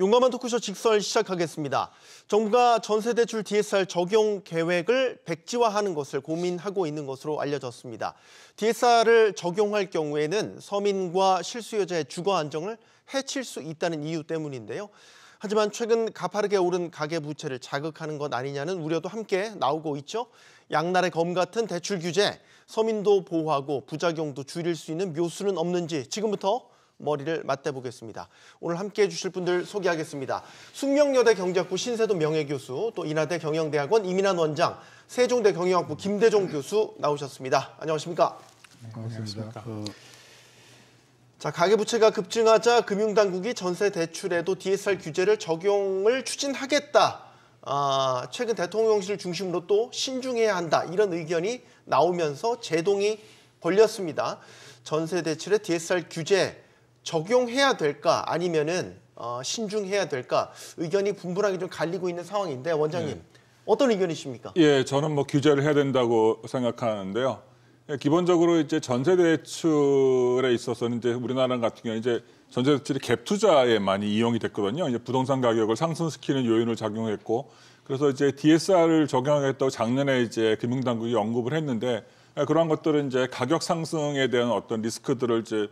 용감한 토크쇼 직설 시작하겠습니다. 정부가 전세대출 DSR 적용 계획을 백지화하는 것을 고민하고 있는 것으로 알려졌습니다. DSR을 적용할 경우에는 서민과 실수요자의 주거 안정을 해칠 수 있다는 이유 때문인데요. 하지만 최근 가파르게 오른 가계부채를 자극하는 것 아니냐는 우려도 함께 나오고 있죠. 양날의 검 같은 대출 규제, 서민도 보호하고 부작용도 줄일 수 있는 묘수는 없는지 지금부터 머리를 맞대보겠습니다. 오늘 함께해 주실 분들 소개하겠습니다. 숙명여대 경제학부 신세도 명예교수, 또 인하대 경영대학원 이민환 원장, 세종대 경영학부 김대종 교수 나오셨습니다. 안녕하십니까? 안녕하십니까자 어, 가계부채가 급증하자 금융당국이 전세 대출에도 DSR 규제를 적용을 추진하겠다. 아, 최근 대통령실 중심으로 또 신중해야 한다 이런 의견이 나오면서 제동이 걸렸습니다. 전세 대출의 DSR 규제 적용해야 될까 아니면은 어, 신중해야 될까 의견이 분분하게 좀 갈리고 있는 상황인데 원장님 네. 어떤 의견이십니까? 예, 저는 뭐 규제를 해야 된다고 생각하는데요. 예, 기본적으로 이제 전세 대출에 있어서는 이제 우리나라 같은 경우 이제 전세 대출이 갭 투자에 많이 이용이 됐거든요. 이제 부동산 가격을 상승시키는 요인을 작용했고 그래서 이제 DSR을 적용하겠다고 작년에 이제 금융당국이 언급을 했는데 예, 그러한 것들은 이제 가격 상승에 대한 어떤 리스크들을 이제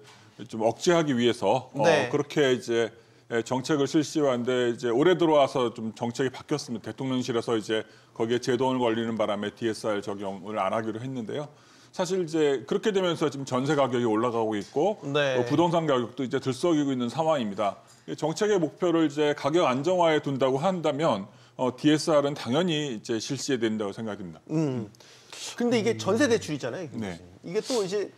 좀 억제하기 위해서 어, 네. 어, 그렇게 이제 예, 정책을 실시하는데 이제 올해 들어와서 좀 정책이 바뀌었습니다. 대통령실에서 이제 거기에 제도원을 걸리는 바람에 DSR 적용을 안 하기로 했는데요. 사실 이제 그렇게 되면서 지금 전세 가격이 올라가고 있고 네. 부동산 가격도 이제 들썩이고 있는 상황입니다. 정책의 목표를 이제 가격 안정화에 둔다고 한다면 어, DSR은 당연히 이제 실시해야 된다고 생각됩니다. 음. 근데 이게 전세 대출이잖아요. 네. 이게 또 이제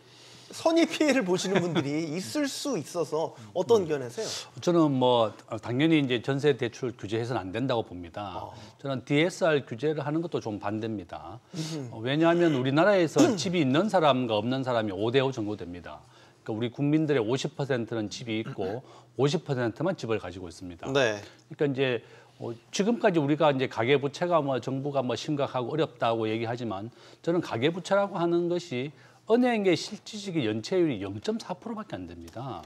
선의 피해를 보시는 분들이 있을 수 있어서 어떤 견해세요? 저는 뭐 아, 당연히 이제 전세 대출 규제해서는 안 된다고 봅니다. 어. 저는 DSR 규제를 하는 것도 좀 반대입니다. 음. 왜냐하면 우리나라에서 집이 있는 사람과 없는 사람이 5대5 정도 됩니다. 그러니까 우리 국민들의 50%는 집이 있고 50%만 집을 가지고 있습니다. 네. 그러니까 이제 어, 지금까지 우리가 이제 가계부채가 뭐 정부가 뭐 심각하고 어렵다고 얘기하지만 저는 가계부채라고 하는 것이 은행의 실질적인 연체율이 0.4%밖에 안 됩니다.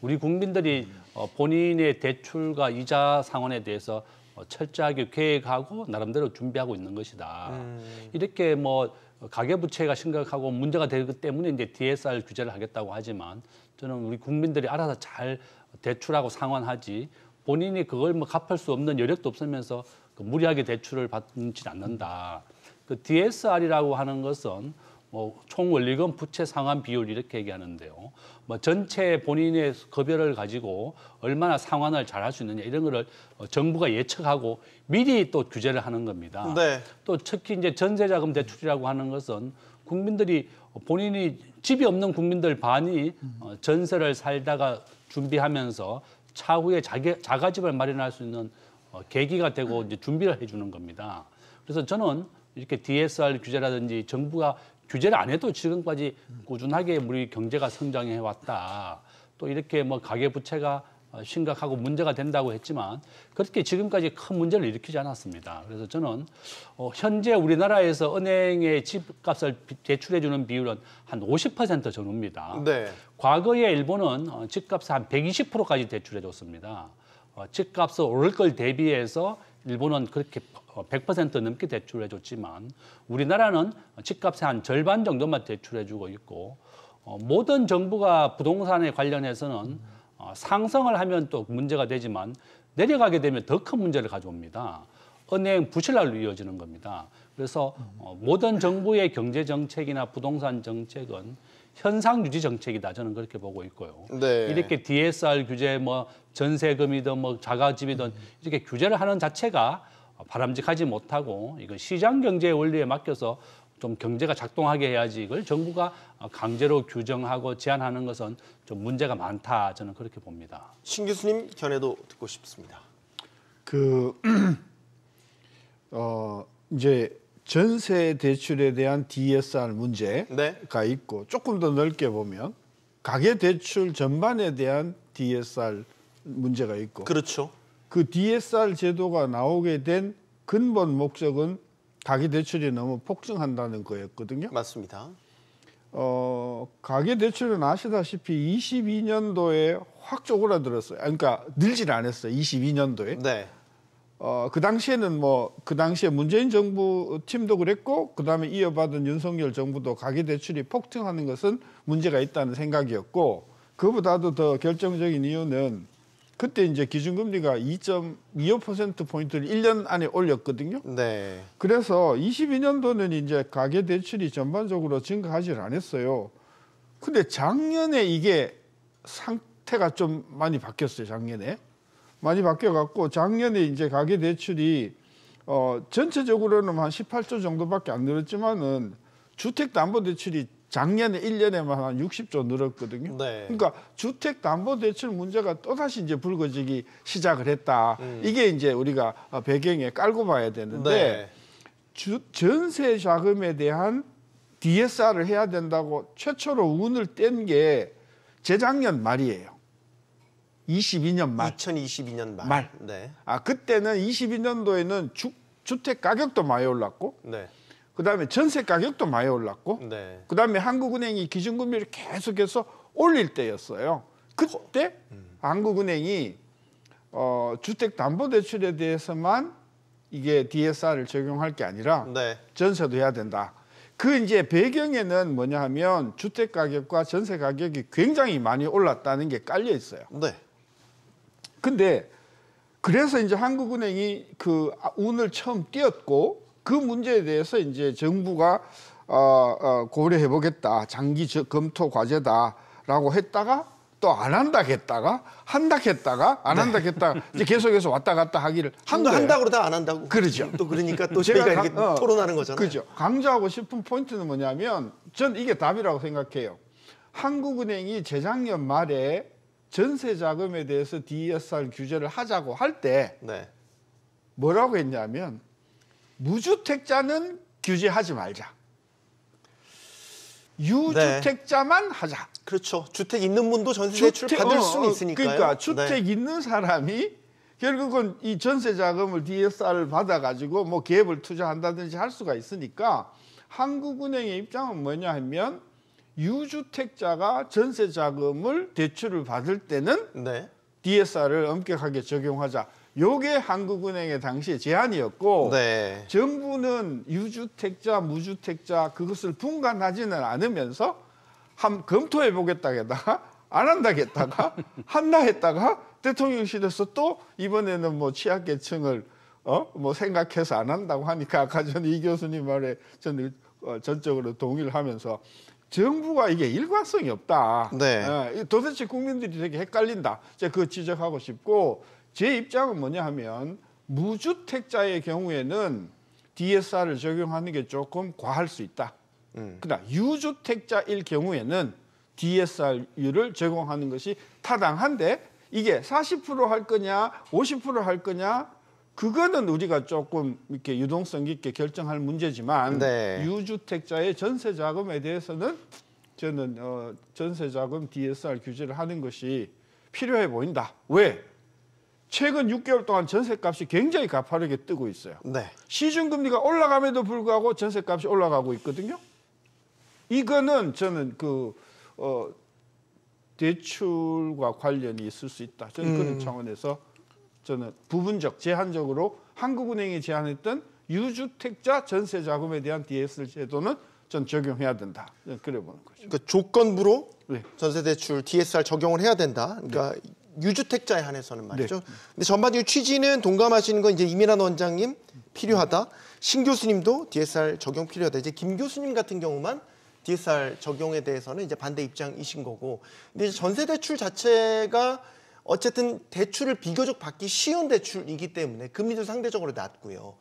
우리 국민들이 어, 본인의 대출과 이자 상환에 대해서 어, 철저하게 계획하고 나름대로 준비하고 있는 것이다. 음. 이렇게 뭐 가계부채가 심각하고 문제가 되기 때문에 이제 DSR 규제를 하겠다고 하지만 저는 우리 국민들이 알아서 잘 대출하고 상환하지 본인이 그걸 뭐 갚을 수 없는 여력도 없으면서 그 무리하게 대출을 받지 않는다. 그 DSR이라고 하는 것은 뭐 총원리금 부채 상환 비율 이렇게 얘기하는데요. 뭐 전체 본인의 급여를 가지고 얼마나 상환을 잘 할 수 있느냐 이런 거를 어, 정부가 예측하고 미리 또 규제를 하는 겁니다. 네. 또 특히 이제 전세자금 대출이라고 하는 것은 국민들이 본인이 집이 없는 국민들 반이 어, 전세를 살다가 준비하면서 차후에 자기, 자가집을 마련할 수 있는 어, 계기가 되고 이제 준비를 해주는 겁니다. 그래서 저는 이렇게 DSR 규제라든지 정부가 규제를 안 해도 지금까지 꾸준하게 우리 경제가 성장해 왔다. 또 이렇게 뭐 가계 부채가 어, 심각하고 문제가 된다고 했지만 그렇게 지금까지 큰 문제를 일으키지 않았습니다. 그래서 저는 어, 현재 우리나라에서 은행의 집값을 대출해 주는 비율은 한 50% 전후입니다. 네. 과거에 일본은 어, 집값을 한 120%까지 대출해 줬습니다. 집값을 오를 걸 대비해서 일본은 그렇게 100% 어, 넘게 대출해 줬지만 우리나라는 집값의 한 절반 정도만 대출해 주고 있고 어, 모든 정부가 부동산에 관련해서는 어, 상승을 하면 또 문제가 되지만 내려가게 되면 더 큰 문제를 가져옵니다. 은행 부실화로 이어지는 겁니다. 그래서 어, 모든 정부의 경제 정책이나 부동산 정책은 현상 유지 정책이다 저는 그렇게 보고 있고요. 네. 이렇게 DSR 규제, 뭐 전세금이든 뭐 자가집이든 음. 이렇게 규제를 하는 자체가 어, 바람직하지 못하고 이건 시장 경제의 원리에 맡겨서 좀 경제가 작동하게 해야지 이걸 정부가 어, 강제로 규정하고 제한하는 것은 좀 문제가 많다 저는 그렇게 봅니다. 신 교수님 견해도 듣고 싶습니다. 그 어, 이제 전세 대출에 대한 DSR 문제가 네. 있고 조금 더 넓게 보면 가계 대출 전반에 대한 DSR 문제가 있고 그렇죠. 그 DSR 제도가 나오게 된 근본 목적은 가계 대출이 너무 폭증한다는 거였거든요. 맞습니다. 어, 가계 대출은 아시다시피 22년도에 확 쪼그라들었어요. 그러니까 늘질 않았어요. 22년도에. 네. 어, 그 당시에는 뭐 그 당시에 문재인 정부 팀도 그랬고 그다음에 이어받은 윤석열 정부도 가계 대출이 폭등하는 것은 문제가 있다는 생각이었고 그보다도 더 결정적인 이유는 그때 이제 기준금리가 2.25%포인트를 1년 안에 올렸거든요. 네. 그래서 22년도는 이제 가계대출이 전반적으로 증가하질 않았어요. 근데 작년에 이게 상태가 좀 많이 바뀌었어요, 작년에. 많이 바뀌어갖고 작년에 이제 가계대출이 어, 전체적으로는 한 18조 정도밖에 안 늘었지만은 주택담보대출이 작년에 1년에만한 60조 늘었거든요. 네. 그러니까 주택담보대출 문제가 또다시 이제 불거지기 시작을 했다. 음. 이게 이제 우리가 배경에 깔고 봐야 되는데 네. 주, 전세 자금에 대한 DSR을 해야 된다고 최초로 운을 뗀 게 재작년 말이에요. 22년 말. 2022년 말. 말. 네. 아 그때는 22년도에는 주, 주택 가격도 많이 올랐고 네. 그다음에 전세 가격도 많이 올랐고 네. 그다음에 한국은행이 기준금리를 계속해서 올릴 때였어요. 그때 음. 한국은행이 어, 주택담보대출에 대해서만 이게 DSR을 적용할 게 아니라 네. 전세도 해야 된다. 그 이제 배경에는 뭐냐 하면 주택 가격과 전세 가격이 굉장히 많이 올랐다는 게 깔려 있어요. 네. 근데 그래서 이제 한국은행이 그 운을 처음 띄었고 그 문제에 대해서 이제 정부가 어, 어 고려해 보겠다. 장기 검토 과제다라고 했다가 또 안 한다 했다가 한다 했다가 안 네. 한다 했다가 이제 계속해서 왔다 갔다 하기를 한 한다 그러다 안 한다고 그러죠. 또 그러니까 또 제가 강, 그러니까, 이렇게 어, 토론하는 거잖아요. 그죠. 강조하고 싶은 포인트는 뭐냐면 전 이게 답이라고 생각해요. 한국은행이 재작년 말에 전세 자금에 대해서 DSR e 규제를 하자고 할때 네. 뭐라고 했냐면 무주택자는 규제하지 말자. 유주택자만 네. 하자. 그렇죠. 주택 있는 분도 전세 대출 받을 어, 수 있으니까요. 그러니까 주택 네. 있는 사람이 결국은 이 전세 자금을 DSR을 받아가지고 뭐 기업을 투자한다든지 할 수가 있으니까 한국은행의 입장은 뭐냐 하면 유주택자가 전세 자금을 대출을 받을 때는 네. DSR을 엄격하게 적용하자. 요게 한국은행의 당시 제안이었고 네. 정부는 유주택자, 무주택자 그것을 분간하지는 않으면서 한 검토해 보겠다에다가 안 한다겠다가 한다 했다가 대통령실에서 또 이번에는 뭐 취약계층을 어뭐 생각해서 안 한다고 하니까 아까 전 이 교수님 말에 저는 어, 전적으로 동의를 하면서 정부가 이게 일관성이 없다. 네. 어, 도대체 국민들이 되게 헷갈린다. 제그 지적하고 싶고 제 입장은 뭐냐 하면 무주택자의 경우에는 DSR을 적용하는 게 조금 과할 수 있다. 음. 그러나 유주택자일 경우에는 d s r 율을 제공하는 것이 타당한데 이게 40%할 거냐 50%할 거냐 그거는 우리가 조금 이렇게 유동성 있게 결정할 문제지만 네. 유주택자의 전세 자금에 대해서는 저는 어, 전세 자금 DSR 규제를 하는 것이 필요해 보인다. 왜? 최근 6개월 동안 전세값이 굉장히 가파르게 뜨고 있어요. 네. 시중금리가 올라감에도 불구하고 전세값이 올라가고 있거든요. 이거는 저는 그 어, 대출과 관련이 있을 수 있다. 저는 음. 그런 차원에서 저는 부분적 제한적으로 한국은행이 제안했던 유주택자 전세 자금에 대한 DSR 제도는 전 적용해야 된다. 그래 보는 거죠. 그러니까 조건부로 네. 전세 대출 DSR 적용을 해야 된다. 그러니까 네. 유주택자에 한해서는 네. 말이죠. 네. 근데 전반적인 취지는 동감하시는 건 이제 이민환 원장님 필요하다. 신 교수님도 DSR 적용 필요하다. 이제 김 교수님 같은 경우만 DSR 적용에 대해서는 이제 반대 입장이신 거고. 근데 전세 대출 자체가 어쨌든 대출을 비교적 받기 쉬운 대출이기 때문에 금리도 상대적으로 낮고요.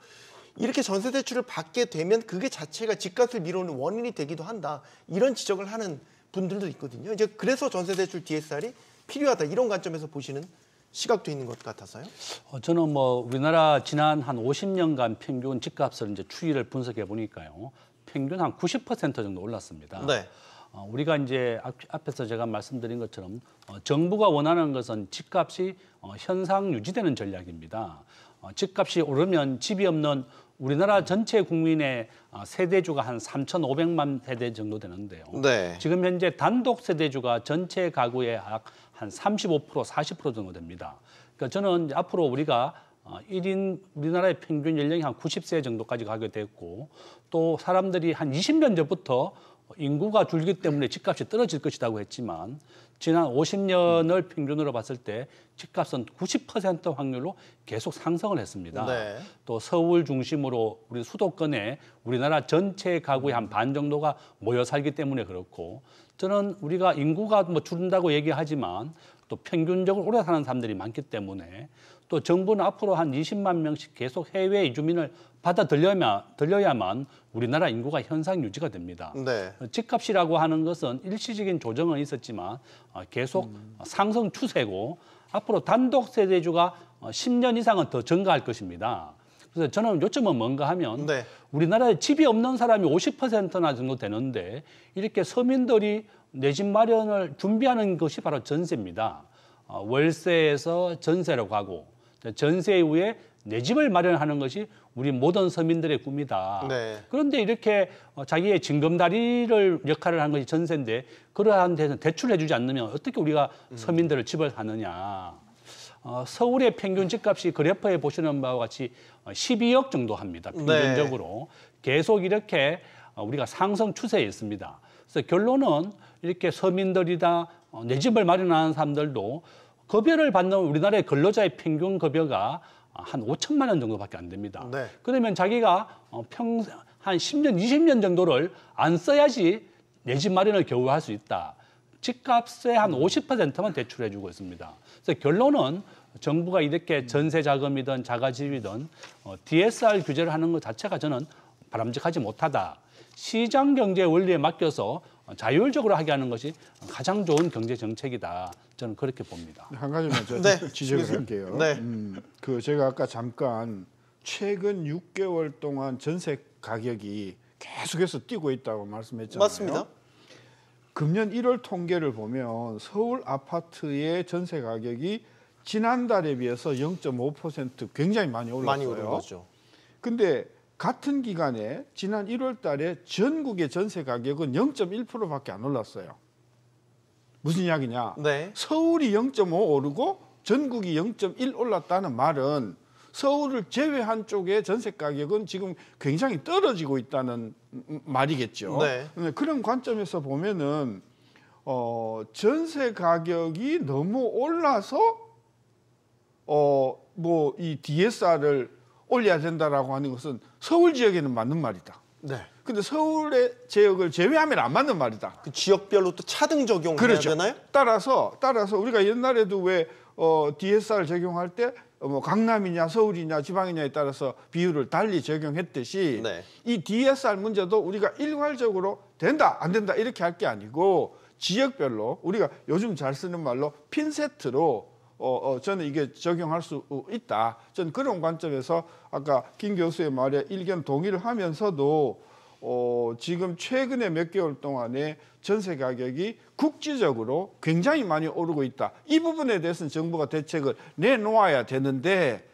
이렇게 전세 대출을 받게 되면 그게 자체가 집값을 밀어오는 원인이 되기도 한다. 이런 지적을 하는 분들도 있거든요. 이제 그래서 전세 대출 DSR이 필요하다 이런 관점에서 보시는 시각도 있는 것 같아서요. 어, 저는 뭐 우리나라 지난 한 50년간 평균 집값을 이제 추이를 분석해 보니까요. 평균 한 90% 정도 올랐습니다. 네. 어, 우리가 이제 앞, 에서 제가 말씀드린 것처럼 어, 정부가 원하는 것은 집값이 어, 현상 유지되는 전략입니다. 어, 집값이 오르면 집이 없는 우리나라 전체 국민의 어, 세대주가 한 3,500만 세대 정도 되는데요. 네. 지금 현재 단독 세대주가 전체 가구의 약 한35% 40% 정도 됩니다. 그러니까 저는 앞으로 우리가 1인 어, 우리나라의 평균 연령이 한 90세 정도까지 가게 됐고 또 사람들이 한 20년 전부터 인구가 줄기 때문에 집값이 떨어질 것이라고 했지만 지난 50년을 평균으로 봤을 때 집값은 90% 확률로 계속 상승을 했습니다. 네. 또 서울 중심으로 우리 수도권에 우리나라 전체 가구의 한 반 정도가 모여 살기 때문에 그렇고 저는 우리가 인구가 뭐 줄는다고 얘기하지만 또 평균적으로 오래 사는 사람들이 많기 때문에 또 정부는 앞으로 한 20만 명씩 계속 해외 이주민을 받아들려야, 들려야만 우리나라 인구가 현상 유지가 됩니다. 네. 집값이라고 하는 것은 일시적인 조정은 있었지만 어, 계속 음. 상승 추세고 앞으로 단독 세대주가 10년 어, 이상은 더 증가할 것입니다. 그래서 저는 요점은 뭔가 하면 네. 우리나라에 집이 없는 사람이 50%나 정도 되는데 이렇게 서민들이 내 집 마련을 준비하는 것이 바로 전세입니다. 어, 월세에서 전세로 가고 전세 이후에 내 집을 마련하는 것이 우리 모든 서민들의 꿈이다. 네. 그런데 이렇게 어, 자기의 징검다리를 역할을 하는 것이 전세인데 그러한 데서 대출을 해주지 않으면 어떻게 우리가 음. 서민들을 집을 사느냐 어, 서울의 평균 집값이 그래프에 보시는 바와 같이 12억 어, 정도 합니다. 네. 평균적으로 네. 계속 이렇게 어, 우리가 상승 추세에 있습니다. 그래서 결론은 이렇게 서민들이다 어, 내 집을 마련하는 사람들도 급여를 받는 우리나라의 근로자의 평균 급여가 한 5천만 원 정도밖에 안 됩니다. 네. 그러면 자기가 평생한 10년, 20년 정도를 안 써야지 내 집 마련을 겨우 할 수 있다. 집값의 한 50%만 대출해주고 있습니다. 그래서 결론은 정부가 이렇게 전세 자금이든 자가집이든 어, DSR 규제를 하는 것 자체가 저는 바람직하지 못하다. 시장 경제 원리에 맡겨서 자율적으로 하게 하는 것이 가장 좋은 경제 정책이다. 저는 그렇게 봅니다. 네, 한 가지만 저가 네. 지적을 할게요. 네. 음, 그 제가 아까 잠깐 최근 6개월 동안 전세 가격이 계속해서 뛰고 있다고 말씀했잖아요. 맞습니다. 금년 1월 통계를 보면 서울 아파트의 전세 가격이 지난달에 비해서 0.5% 굉장히 많이 올랐어요. 많이 근데 같은 기간에 지난 1월 달에 전국의 전세 가격은 0.1%밖에 안 올랐어요. 무슨 이야기냐? 네. 서울이 0.5 오르고 전국이 0.1 올랐다는 말은 서울을 제외한 쪽의 전세 가격은 지금 굉장히 떨어지고 있다는 말이겠죠. 네. 네 그런 관점에서 보면은 어, 전세 가격이 너무 올라서 어, 뭐 이 DSR을 올려야 된다라고 하는 것은 서울 지역에는 맞는 말이다. 네. 근데 서울의 지역을 제외하면 안 맞는 말이다. 그 지역별로 또 차등 적용해야 그렇죠. 되나요? 따라서 따라서 우리가 옛날에도 왜 어, DSR 적용할 때뭐 강남이냐 서울이냐 지방이냐에 따라서 비율을 달리 적용했듯이 네. 이 DSR 문제도 우리가 일괄적으로 된다 안 된다 이렇게 할 게 아니고 지역별로 우리가 요즘 잘 쓰는 말로 핀세트로 어, 어, 저는 이게 적용할 수 있다. 전 그런 관점에서 아까 김 교수의 말에 일견 동의를 하면서도 어, 지금 최근에 몇 개월 동안에 전세 가격이 국지적으로 굉장히 많이 오르고 있다. 이 부분에 대해서는 정부가 대책을 내놓아야 되는데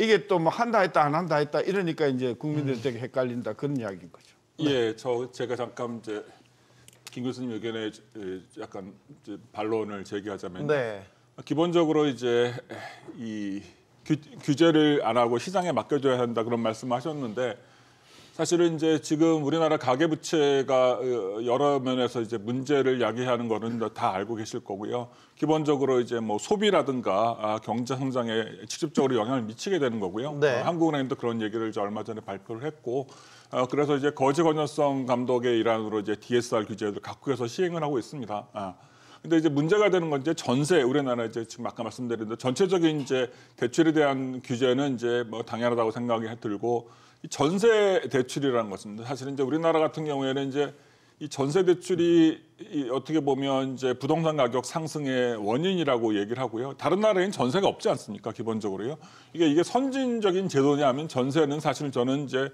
이게 또 뭐 한다 했다 안 한다 했다 이러니까 이제 국민들이 되게 헷갈린다 그런 이야기인 거죠. 네. 예, 저 제가 잠깐 이제 김 교수님 의견에 약간 이제 반론을 제기하자면 네. 기본적으로 이제 이 규, 제를안 하고 시장에 맡겨줘야 한다 그런 말씀하셨는데 사실은 이제 지금 우리나라 가계부채가 어, 여러 면에서 이제 문제를 야기하는 거는 다 알고 계실 거고요. 기본적으로 이제 뭐 소비라든가 아, 경제 성장에 직접적으로 영향을 미치게 되는 거고요. 네. 어, 한국은행도 그런 얘기를 이제 얼마 전에 발표를 했고 어, 그래서 이제 거지 건전성 감독의 일환으로 이제 DSR 규제를 각국에서 시행을 하고 있습니다. 아. 근데 이제 문제가 되는 건 이제 전세 우리나라 이제 지금 아까 말씀드린 대로 전체적인 이제 대출에 대한 규제는 이제 뭐 당연하다고 생각이 들고 전세 대출이라는 것입니다. 사실은 이제 우리나라 같은 경우에는 이제 이 전세 대출이 어떻게 보면 이제 부동산 가격 상승의 원인이라고 얘기를 하고요. 다른 나라에는 전세가 없지 않습니까? 기본적으로요. 이게 이게 선진적인 제도냐 하면 전세는 사실 저는 이제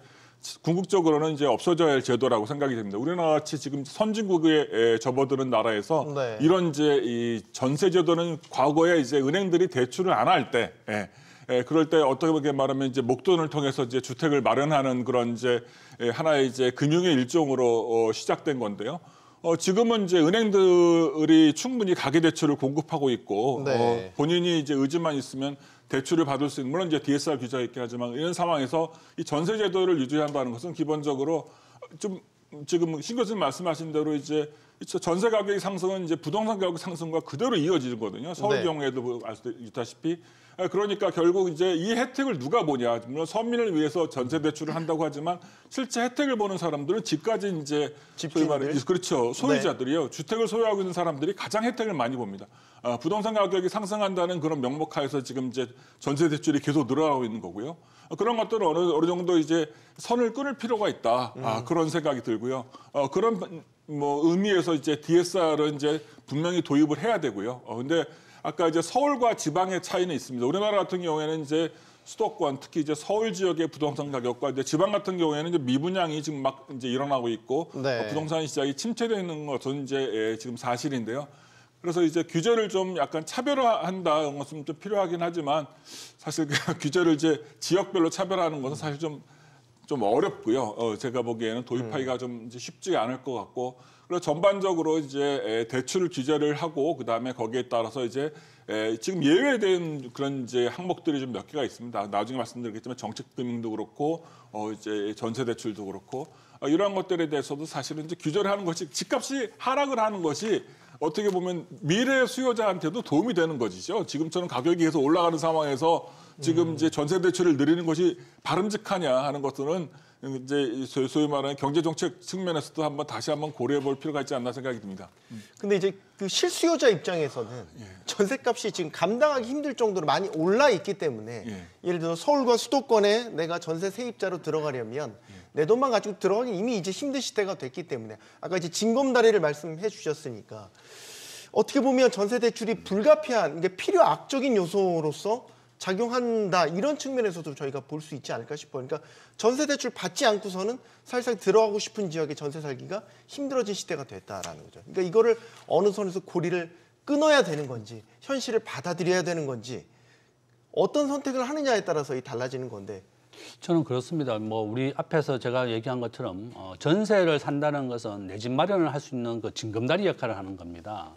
궁극적으로는 이제 없어져야 할 제도라고 생각이 됩니다. 우리나라 같이 지금 선진국에 접어드는 나라에서 네. 이런 이제 이 전세 제도는 과거에 이제 은행들이 대출을 안 할때 예. 예, 그럴 때 어떻게 말하면 이제 목돈을 통해서 이제 주택을 마련하는 그런 이제 예, 하나의 이제 금융의 일종으로 어, 시작된 건데요. 어, 지금은 이제 은행들이 충분히 가계 대출을 공급하고 있고 어, 네. 어, 본인이 이제 의지만 있으면 대출을 받을 수 있는 물론 이제 DSR 규제가 있긴 하지만 이런 상황에서 이 전세 제도를 유지한다는 것은 기본적으로 좀 지금 신교수님 말씀하신 대로 이제 전세 가격의 상승은 이제 부동산 가격 상승과 그대로 이어지거든요. 서울 네. 경우에도 아시다시피 아, 그러니까 결국 이제 이 혜택을 누가 보냐. 물론 서민을 위해서 전세 대출을 한다고 하지만 실제 혜택을 보는 사람들은 집까지 이제 소위 말해 그렇죠. 네. 소유자들이요. 네. 주택을 소유하고 있는 사람들이 가장 혜택을 많이 봅니다. 아, 부동산 가격이 상승한다는 그런 명목하에서 지금 이제 전세 대출이 계속 늘어나고 있는 거고요. 아, 그런 것들은 어느 어느 정도 이제 선을 끊을 필요가 있다. 아, 음. 그런 생각이 들고요. 어, 그런 뭐 의미에서 이제 DSR은 이제 분명히 도입을 해야 되고요. 어, 근데 아까 이제 서울과 지방의 차이는 있습니다. 우리나라 같은 경우에는 이제 수도권 특히 이제 서울 지역의 부동산 가격과 이제 지방 같은 경우에는 이제 미분양이 지금 막 이제 일어나고 있고 어, 네. 부동산 시장이 침체되는 것은 이제 예, 지금 사실인데요. 그래서 이제 규제를 좀 약간 차별화한다 는 것은 좀 필요하긴 하지만 사실 그 규제를 이제 지역별로 차별하는 화 것은 사실 좀좀 어렵고요. 어, 제가 보기에는 도입하기가 음. 좀 쉽지 않을 것 같고 그리고 전반적으로 이제 대출 규제를 하고 그다음에 거기에 따라서 이제 에, 지금 예외된 그런 이제 항목들이 좀 몇 개가 있습니다. 나중에 말씀드리겠지만 정책 금융도 그렇고 어 이제 전세 대출도 그렇고 어, 이런 것들에 대해서도 사실은 이제 규제를 하는 것이 집값이 하락을 하는 것이 어떻게 보면 미래 수요자한테도 도움이 되는 것이죠. 지금처럼 가격이 계속 올라가는 상황에서 지금 음. 이제 전세 대출을 늘리는 것이 바람직하냐 하는 것들은 이제 소위 말하는 경제 정책 측면에서도 한번 다시 한번 고려해 볼 필요가 있지 않나 생각이 듭니다. 근데 이제 그 실수요자 입장에서는 예. 전세값이 지금 감당하기 힘들 정도로 많이 올라 있기 때문에 예. 를 들어 서울과 수도권에 내가 전세 세입자로 들어가려면 예. 내 돈만 가지고 들어오니 이미 이제 힘든 시대가 됐기 때문에 아까 이제 진검다리를 말씀해 주셨으니까 어떻게 보면 전세 대출이 불가피한 이게 필요 악적인 요소로서 작용한다 이런 측면에서도 저희가 볼 수 있지 않을까 싶어요. 그러니까 전세 대출 받지 않고서는 살실상 들어가고 싶은 지역에 전세 살기가 힘들어진 시대가 됐다라는 거죠. 그러니까 이거를 어느 선에서 고리를 끊어야 되는 건지 현실을 받아들여야 되는 건지 어떤 선택을 하느냐에 따라서 이 달라지는 건데 저는 그렇습니다. 뭐 우리 앞에서 제가 얘기한 것처럼 어, 전세를 산다는 것은 내 집 마련을 할 수 있는 그 징검다리 역할을 하는 겁니다.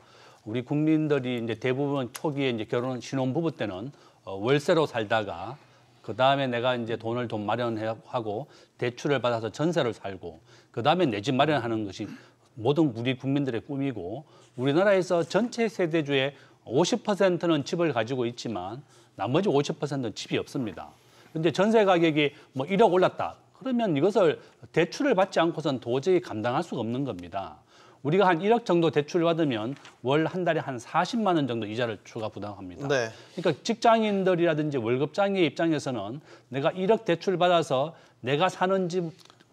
우리 국민들이 이제 대부분 초기에 이제 결혼 신혼 부부 때는 어, 월세로 살다가 그 다음에 내가 이제 돈을 돈 마련하고 대출을 받아서 전세를 살고 그 다음에 내 집 마련하는 것이 모든 우리 국민들의 꿈이고 우리나라에서 전체 세대주의 50%는 집을 가지고 있지만 나머지 50%는 집이 없습니다. 근데 전세 가격이 뭐 1억 올랐다. 그러면 이것을 대출을 받지 않고선 도저히 감당할 수가 없는 겁니다. 우리가 한 1억 정도 대출을 받으면 월 한 달에 한 40만 원 정도 이자를 추가 부담합니다. 네. 그러니까 직장인들이라든지 월급장애 입장에서는 내가 1억 대출 받아서 내가 사는 집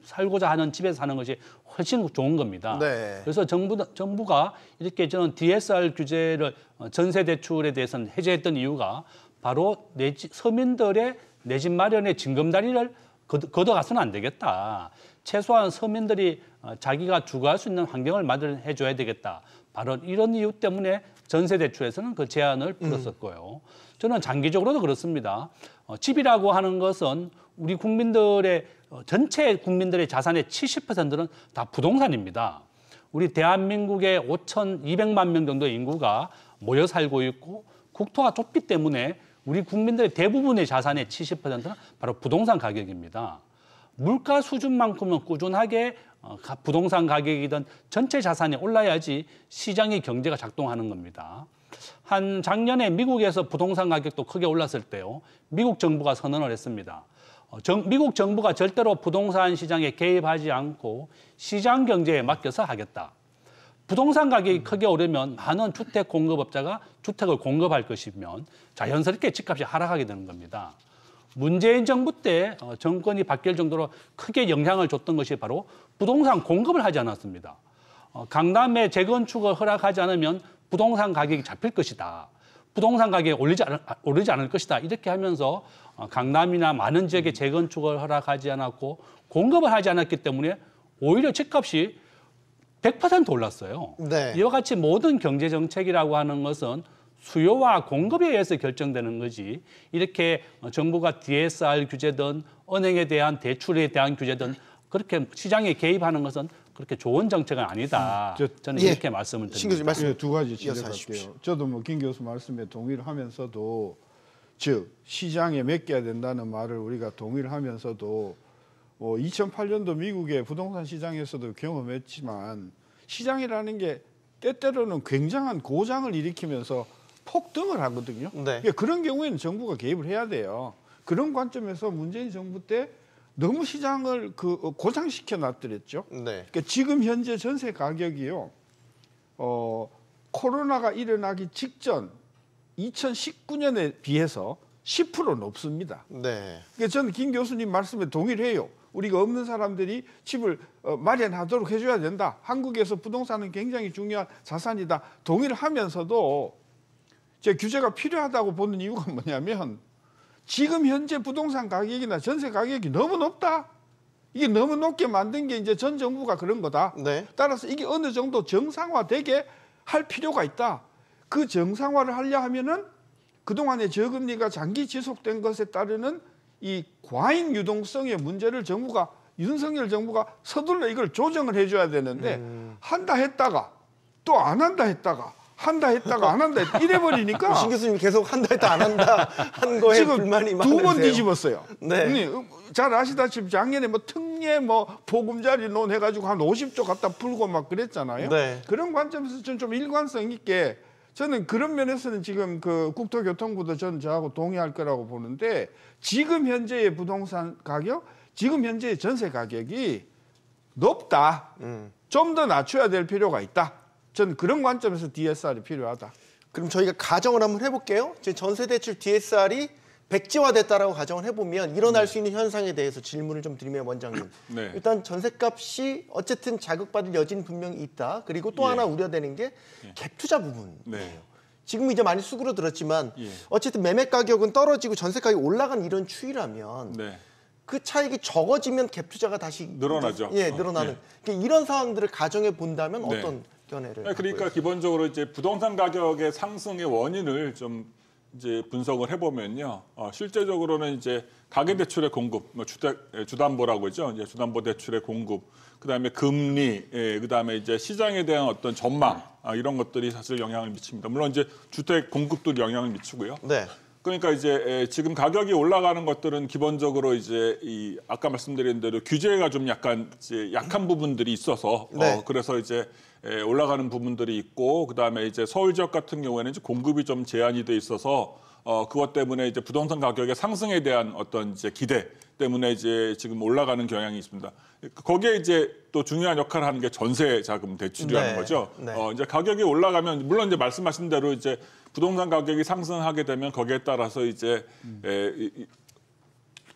살고자 하는 집에 사는 것이 훨씬 좋은 겁니다. 네. 그래서 정부, 정부가 이렇게 저는 DSR 규제를 어, 전세 대출에 대해서는 해제했던 이유가 바로 내 지, 서민들의 내집 마련의 징검다리를 걷어가서는 안 되겠다. 최소한 서민들이 어, 자기가 주거할 수 있는 환경을 마련해 줘야 되겠다. 바로 이런 이유 때문에 전세 대출에서는 그 제한을 음. 풀었었고요. 음. 저는 장기적으로도 그렇습니다. 어, 집이라고 하는 것은 우리 국민들의 어, 전체 국민들의 자산의 70%는 다 부동산입니다. 우리 대한민국의 5,200만 명 정도 인구가 모여 살고 있고 국토가 좁기 때문에 우리 국민들의 대부분의 자산의 70%는 바로 부동산 가격입니다. 물가 수준만큼은 꾸준하게 어, 부동산 가격이든 전체 자산이 올라야지 시장의 경제가 작동하는 겁니다. 한 작년에 미국에서 부동산 가격도 크게 올랐을 때요. 미국 정부가 선언을 했습니다. 어, 정, 미국 정부가 절대로 부동산 시장에 개입하지 않고 시장 경제에 맡겨서 하겠다. 부동산 가격이 크게 오르면 많은 주택 공급업자가 주택을 공급할 것이면 자연스럽게 집값이 하락하게 되는 겁니다. 문재인 정부 때 어, 정권이 바뀔 정도로 크게 영향을 줬던 것이 바로 부동산 공급을 하지 않았습니다. 어, 강남의 재건축을 허락하지 않으면 부동산 가격이 잡힐 것이다. 부동산 가격이 오르지, 않을, 아, 오르지 않을 것이다. 이렇게 하면서 어, 강남이나 많은 지역의 재건축을 허락하지 않았고 공급을 하지 않았기 때문에 오히려 집값이 100% 올랐어요. 네. 이와 같이 모든 경제 정책이라고 하는 것은 수요와 공급에 의해서 결정되는 거지 이렇게 정부가 DSR 규제든 은행에 대한 대출에 대한 규제든 그렇게 시장에 개입하는 것은 그렇게 좋은 정책은 아니다. 음, 저, 저는 예, 이렇게 말씀을 드립니다. 말씀 예, 두 가지 지적할게요. 저도 뭐 김 교수 말씀에 동의를 하면서도 즉 시장에 맡겨야 된다는 말을 우리가 동의를 하면서도 뭐 2008년도 미국의 부동산 시장에서도 경험했지만 시장이라는 게 때때로는 굉장한 고장을 일으키면서 폭등을 하거든요. 네. 그러니까 그런 경우에는 정부가 개입을 해야 돼요. 그런 관점에서 문재인 정부 때 너무 시장을 그 어, 고장시켜 놨더랬죠. 네. 그러니까 지금 현재 전세 가격이요. 어, 코로나가 일어나기 직전 2019년에 비해서 10% 높습니다. 네. 그러니까 저는 김 교수님 말씀에 동일해요. 우리가 없는 사람들이 집을 어, 마련하도록 해줘야 된다. 한국에서 부동산은 굉장히 중요한 자산이다. 동의를 하면서도 제 규제가 필요하다고 보는 이유가 뭐냐면 지금 현재 부동산 가격이나 전세 가격이 너무 높다. 이게 너무 높게 만든 게 이제 전 정부가 그런 거다. 네. 따라서 이게 어느 정도 정상화되게 할 필요가 있다. 그 정상화를 하려 하면은 그동안의 저금리가 장기 지속된 것에 따르는 이 과잉 유동성의 문제를 정부가 윤석열 정부가 서둘러 이걸 조정을 해줘야 되는데 음. 한다 했다가 또 안 한다 했다가 한다 했다가 안 한다 했다 이래 버리니까 뭐 신 교수님 계속 한다 했다 안 한다 한 거에 지금 불만이 많으세요. 두번 뒤집었어요. 네. 잘 아시다시피 작년에 뭐 특례 뭐 보금자리 논 해가지고 한 50조 갖다 풀고 막 그랬잖아요. 네. 그런 관점에서 저좀 일관성 있게 저는 그런 면에서는 지금 그 국토교통부도 저는 저하고 동의할 거라고 보는데 지금 현재의 부동산 가격, 지금 현재의 전세 가격이 높다. 음. 좀더 낮춰야 될 필요가 있다. 저는 그런 관점에서 DSR이 필요하다. 그럼 저희가 가정을 한번 해볼게요. 전세대출 DSR이 백지화됐다라고 가정을 해보면 일어날 네. 수 있는 현상에 대해서 질문을 좀 드리면 원장님 네. 일단 전셋값이 어쨌든 자극받을 여지는 분명히 있다 그리고 또 예. 하나 우려되는 게 예. 갭투자 부분이에요 네. 지금 이제 많이 수그러들었지만 예. 어쨌든 매매 가격은 떨어지고 전세 가격이 올라간 이런 추이라면 네. 그 차익이 적어지면 갭투자가 다시 늘어나죠 예 늘어나는 어, 그러니까 이런 상황들을 가정해 본다면 네. 어떤 견해를 그러니까 기본적으로 이제 부동산 가격의 상승의 원인을 좀 이제 분석을 해보면요. 어, 실제적으로는 이제 가계대출의 공급, 뭐 주택, 예, 주담보라고 하죠. 이제 주담보 대출의 공급, 그 다음에 금리, 예, 그 다음에 이제 시장에 대한 어떤 전망, 아, 이런 것들이 사실 영향을 미칩니다. 물론 이제 주택 공급도 영향을 미치고요. 네. 그러니까 이제 예, 지금 가격이 올라가는 것들은 기본적으로 이제 이 아까 말씀드린 대로 규제가 좀 약간 이제 약한 부분들이 있어서 어, 네. 어, 그래서 이제 예, 올라가는 부분들이 있고 그다음에 이제 서울 지역 같은 경우에는 이제 공급이 좀 제한이 돼 있어서 어 그것 때문에 이제 부동산 가격의 상승에 대한 어떤 이제 기대 때문에 이제 지금 올라가는 경향이 있습니다. 거기에 이제 또 중요한 역할을 하는 게 전세 자금 대출이라는 네, 거죠. 네. 어 이제 가격이 올라가면 물론 이제 말씀하신 대로 이제 부동산 가격이 상승하게 되면 거기에 따라서 이제 음. 예, 에,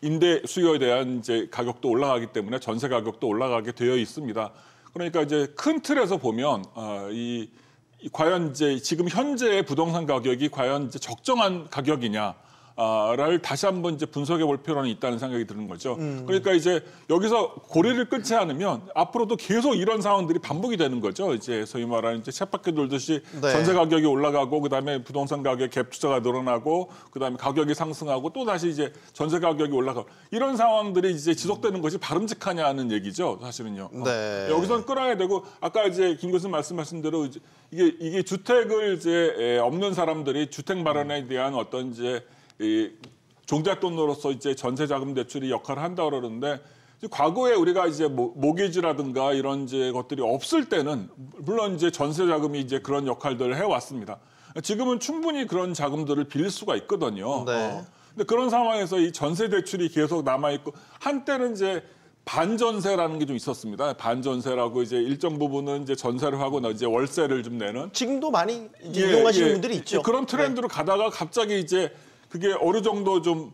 임대 수요에 대한 이제 가격도 올라가기 때문에 전세 가격도 올라가게 되어 있습니다. 그러니까 이제 큰 틀에서 보면 어, 이 과연 이제 지금 현재의 부동산 가격이 과연 이제 적정한 가격이냐 아를 다시 한번 이제 분석해 볼 필요는 있다는 생각이 드는 거죠. 음. 그러니까 이제 여기서 고리를 끊지 않으면 앞으로도 계속 이런 상황들이 반복이 되는 거죠. 이제 소위 말하는 이제 쳇바퀴 돌듯이 네. 전세 가격이 올라가고 그다음에 부동산 가격갭 투자가 늘어나고 그다음에 가격이 상승하고 또 다시 이제 전세 가격이 올라가 이런 상황들이 이제 지속되는 것이 바람직하냐는 하 얘기죠. 사실은요. 어. 네. 어. 여기서는 끌어야 되고 아까 이제 김 교수님 말씀하신 대로 이제 이게 이게 주택을 이제 없는 사람들이 주택 마련에 대한 어떤 이제 이 종잣돈으로서 이제 전세자금 대출이 역할을 한다 그러는데 과거에 우리가 이제 모기지라든가 이런 이제 것들이 없을 때는 물론 이제 전세자금이 이제 그런 역할들을 해왔습니다. 지금은 충분히 그런 자금들을 빌 수가 있거든요. 네. 어. 근데 그런 상황에서 이 전세 대출이 계속 남아 있고 한때는 이제 반전세라는 게 좀 있었습니다. 반전세라고 이제 일정 부분은 이제 전세를 하고 이제 월세를 좀 내는 지금도 많이 예, 이용하시는 예, 예. 분들이 있죠. 그런 트렌드로 네. 가다가 갑자기 이제 그게 어느 정도 좀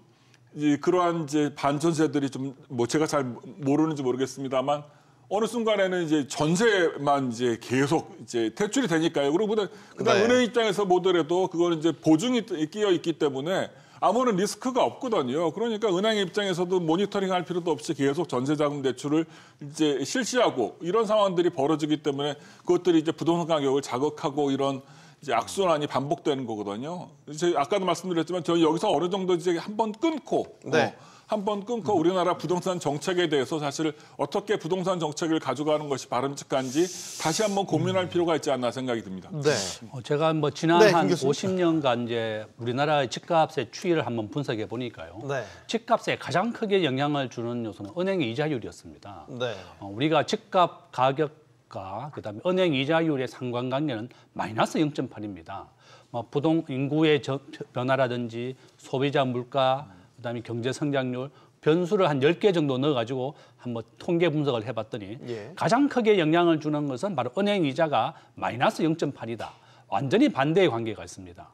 이, 제 그러한 이제 반전세들이 좀 뭐 제가 잘 모르는지 모르겠습니다만 어느 순간에는 이제 전세만 이제 계속 이제 대출이 되니까요. 그리고 그다음 네. 은행 입장에서 보더라도 그거는 이제 보증이 끼어 있기 때문에 아무런 리스크가 없거든요. 그러니까 은행 입장에서도 모니터링할 필요도 없이 계속 전세자금 대출을 이제 실시하고 이런 상황들이 벌어지기 때문에 그것들이 이제 부동산 가격을 자극하고 이런 이제 악순환이 반복되는 거거든요. 제가 아까도 말씀드렸지만 저희 여기서 어느 정도 이제 한번 끊고 어, 네. 어, 한번 끊고 우리나라 부동산 정책에 대해서 사실 어떻게 부동산 정책을 가져가는 것이 바람직한지 다시 한번 고민할 음. 필요가 있지 않나 생각이 듭니다. 네. 어, 제가 뭐 지난 네, 한 50년간 이제 우리나라의 집값의 추이를 한번 분석해 보니까요. 네. 집값에 가장 크게 영향을 주는 요소는 은행의 이자율이었습니다. 네. 어, 우리가 집값 가격 물가, 그다음에 은행 이자율의 상관관계는 마이너스 0.8입니다. 뭐 부동 인구의 저, 변화라든지 소비자 물가, 그다음에 경제 성장률 변수를 한1 0개 정도 넣어가지고 한번 통계 분석을 해봤더니 예. 가장 크게 영향을 주는 것은 바로 은행 이자가 마이너스 0.8이다. 완전히 반대의 관계가 있습니다.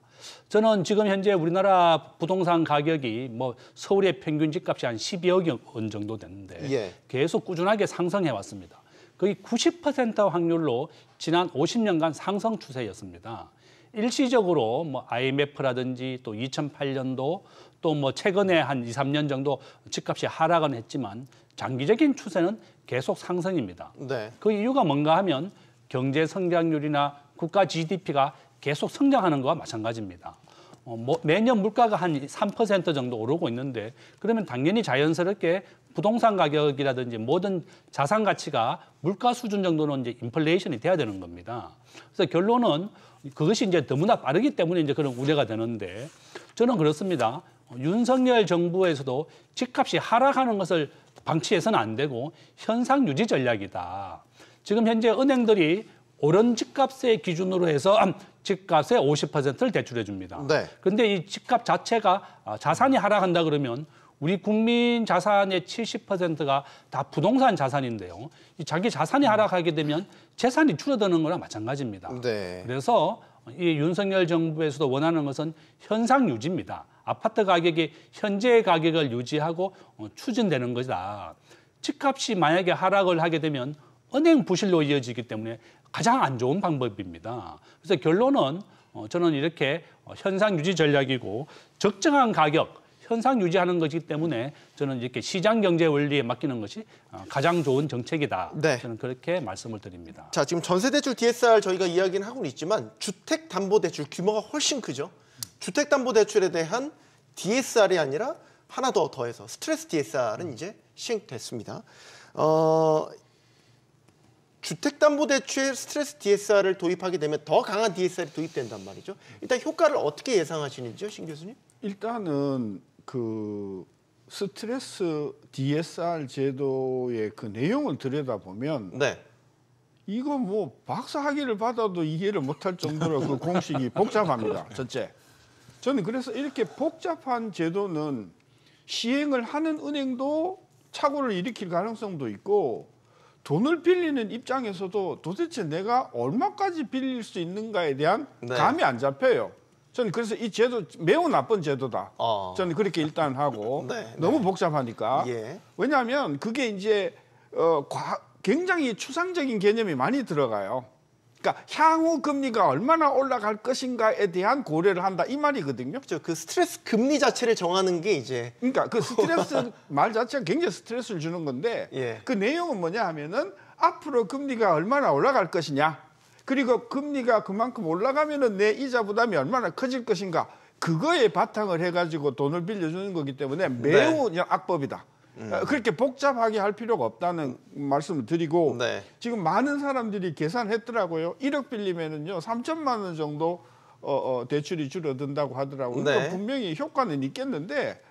저는 지금 현재 우리나라 부동산 가격이 뭐 서울의 평균 집값이 한 12억 원 정도 됐는데 예. 계속 꾸준하게 상승해 왔습니다. 거의 90% 확률로 지난 50년간 상승 추세였습니다. 일시적으로 뭐 IMF라든지 또 2008년도 또 뭐 최근에 한 2, 3년 정도 집값이 하락은 했지만 장기적인 추세는 계속 상승입니다. 네. 그 이유가 뭔가 하면 경제 성장률이나 국가 GDP가 계속 성장하는 거와 마찬가지입니다. 어, 뭐 매년 물가가 한 3% 정도 오르고 있는데 그러면 당연히 자연스럽게 부동산 가격이라든지 모든 자산 가치가 물가 수준 정도는 이제 인플레이션이 돼야 되는 겁니다. 그래서 결론은 그것이 이제 너무나 빠르기 때문에 이제 그런 우려가 되는데 저는 그렇습니다. 윤석열 정부에서도 집값이 하락하는 것을 방치해서는 안 되고 현상 유지 전략이다. 지금 현재 은행들이 오른 집값의 기준으로 해서 음, 집값의 50%를 대출해 줍니다. 네. 근데 이 집값 자체가 아, 자산이 하락한다 그러면 우리 국민 자산의 70%가 다 부동산 자산인데요. 이 자기 자산이 음. 하락하게 되면 재산이 줄어드는 거랑 마찬가지입니다. 네. 그래서 이 윤석열 정부에서도 원하는 것은 현상 유지입니다. 아파트 가격이 현재의 가격을 유지하고 어, 추진되는 것이다. 집값이 만약에 하락을 하게 되면 은행 부실로 이어지기 때문에 가장 안 좋은 방법입니다. 그래서 결론은 어, 저는 이렇게 현상 유지 전략이고 적정한 가격, 현상 유지하는 것이기 때문에 저는 이렇게 시장 경제 원리에 맡기는 것이 어, 가장 좋은 정책이다. 네. 저는 그렇게 말씀을 드립니다. 자, 지금 전세대출 DSR 저희가 이야기는 하고는 있지만 주택담보대출 규모가 훨씬 크죠. 주택담보대출에 대한 DSR이 아니라 하나 더 더해서 스트레스 DSR은 이제 시행됐습니다. 어, 주택담보대출 스트레스 DSR을 도입하게 되면 더 강한 DSR이 도입된단 말이죠. 일단 효과를 어떻게 예상하시는지요, 신 교수님? 일단은 그 스트레스 DSR 제도의 그 내용을 들여다보면 네. 이거 뭐 박사 학위를 받아도 이해를 못할 정도로 그 공식이 복잡합니다. 첫째. 저는 그래서 이렇게 복잡한 제도는 시행을 하는 은행도 착오를 일으킬 가능성도 있고 돈을 빌리는 입장에서도 도대체 내가 얼마까지 빌릴 수 있는가에 대한 네. 감이 안 잡혀요. 저는 그래서 이 제도 매우 나쁜 제도다. 어. 저는 그렇게 일단 하고 네, 네, 너무 네. 복잡하니까. 예. 왜냐하면 그게 이제 어, 과, 굉장히 추상적인 개념이 많이 들어가요. 그러니까 향후 금리가 얼마나 올라갈 것인가에 대한 고려를 한다 이 말이거든요. 그렇죠. 그 스트레스 금리 자체를 정하는 게 이제 그러니까 그 스트레스 말 자체가 굉장히 스트레스를 주는 건데 예. 그 내용은 뭐냐 하면은 앞으로 금리가 얼마나 올라갈 것이냐 그리고 금리가 그만큼 올라가면은 내 이자 부담이 얼마나 커질 것인가 그거에 바탕을 해가지고 돈을 빌려주는 거기 때문에 네. 매우 네. 악법이다. 음. 어, 그렇게 복잡하게 할 필요가 없다는 말씀을 드리고 네. 지금 많은 사람들이 계산했더라고요. 1억 빌리면은요 3천만 원 정도 어, 어, 대출이 줄어든다고 하더라고요. 네. 그러니까 분명히 효과는 있겠는데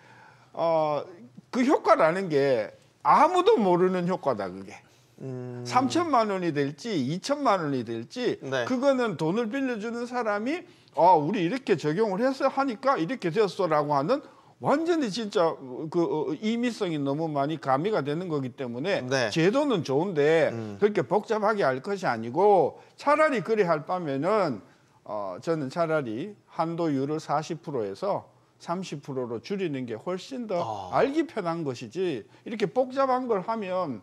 어, 그 효과라는 게 아무도 모르는 효과다 그게. 음. 3천만 원이 될지 2천만 원이 될지 네. 그거는 돈을 빌려주는 사람이 아 우리 이렇게 적용을 해서 하니까 이렇게 되었어라고 하는 완전히 진짜 그 임의성이 어, 어, 너무 많이 가미가 되는 거기 때문에 네. 제도는 좋은데 음. 그렇게 복잡하게 할 것이 아니고 차라리 그래할 바면은 어 저는 차라리 한도율을 40%에서 30%로 줄이는 게 훨씬 더 아. 알기 편한 것이지 이렇게 복잡한 걸 하면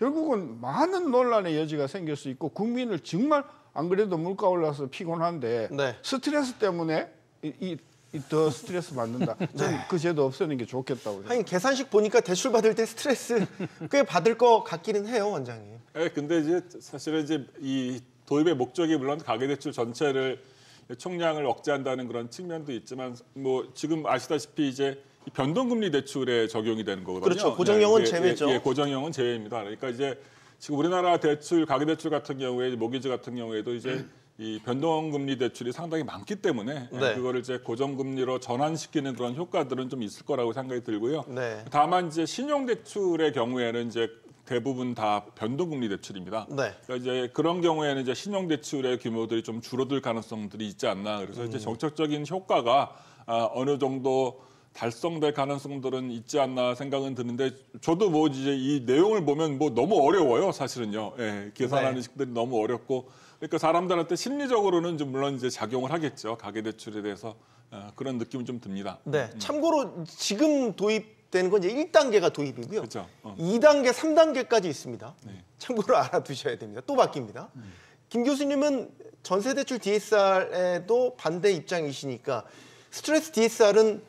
결국은 많은 논란의 여지가 생길 수 있고 국민을 정말 안 그래도 물가 올라서 피곤한데 네. 스트레스 때문에 이, 이, 이더 스트레스 받는다. 네. 그 제도 없애는 게 좋겠다고. 하긴 계산식 보니까 대출 받을 때 스트레스 꽤 받을 것 같기는 해요, 원장님. 예, 근데 이제 사실은 이제 이 도입의 목적이 물론 가계대출 전체를 총량을 억제한다는 그런 측면도 있지만 뭐 지금 아시다시피 이제 변동금리 대출에 적용이 되는 거거든요. 그렇죠. 고정형은 네, 제외죠. 예, 예, 고정형은 제외입니다. 그러니까 이제 지금 우리나라 대출, 가계대출 같은 경우에 모기지 같은 경우에도 이제 이 변동금리 대출이 상당히 많기 때문에 네. 그거를 이제 고정금리로 전환시키는 그런 효과들은 좀 있을 거라고 생각이 들고요. 네. 다만 이제 신용대출의 경우에는 이제 대부분 다 변동금리 대출입니다. 네. 그러니까 이제 그런 경우에는 이제 신용대출의 규모들이 좀 줄어들 가능성들이 있지 않나. 그래서 이제 음. 정책적인 효과가 아, 어느 정도 달성될 가능성들은 있지 않나 생각은 드는데 저도 뭐 이제 이 내용을 보면 뭐 너무 어려워요 사실은요. 예, 계산하는 네. 식들이 너무 어렵고 그러니까 사람들한테 심리적으로는 좀 물론 이제 작용을 하겠죠 가계 대출에 대해서 어, 그런 느낌은 좀 듭니다. 네, 음. 참고로 지금 도입되는 건 이제 1단계가 도입이고요. 그렇죠. 어. 2단계, 3단계까지 있습니다. 네. 참고로 알아두셔야 됩니다. 또 바뀝니다. 음. 김 교수님은 전세대출 DSR에도 반대 입장이시니까 스트레스 DSR은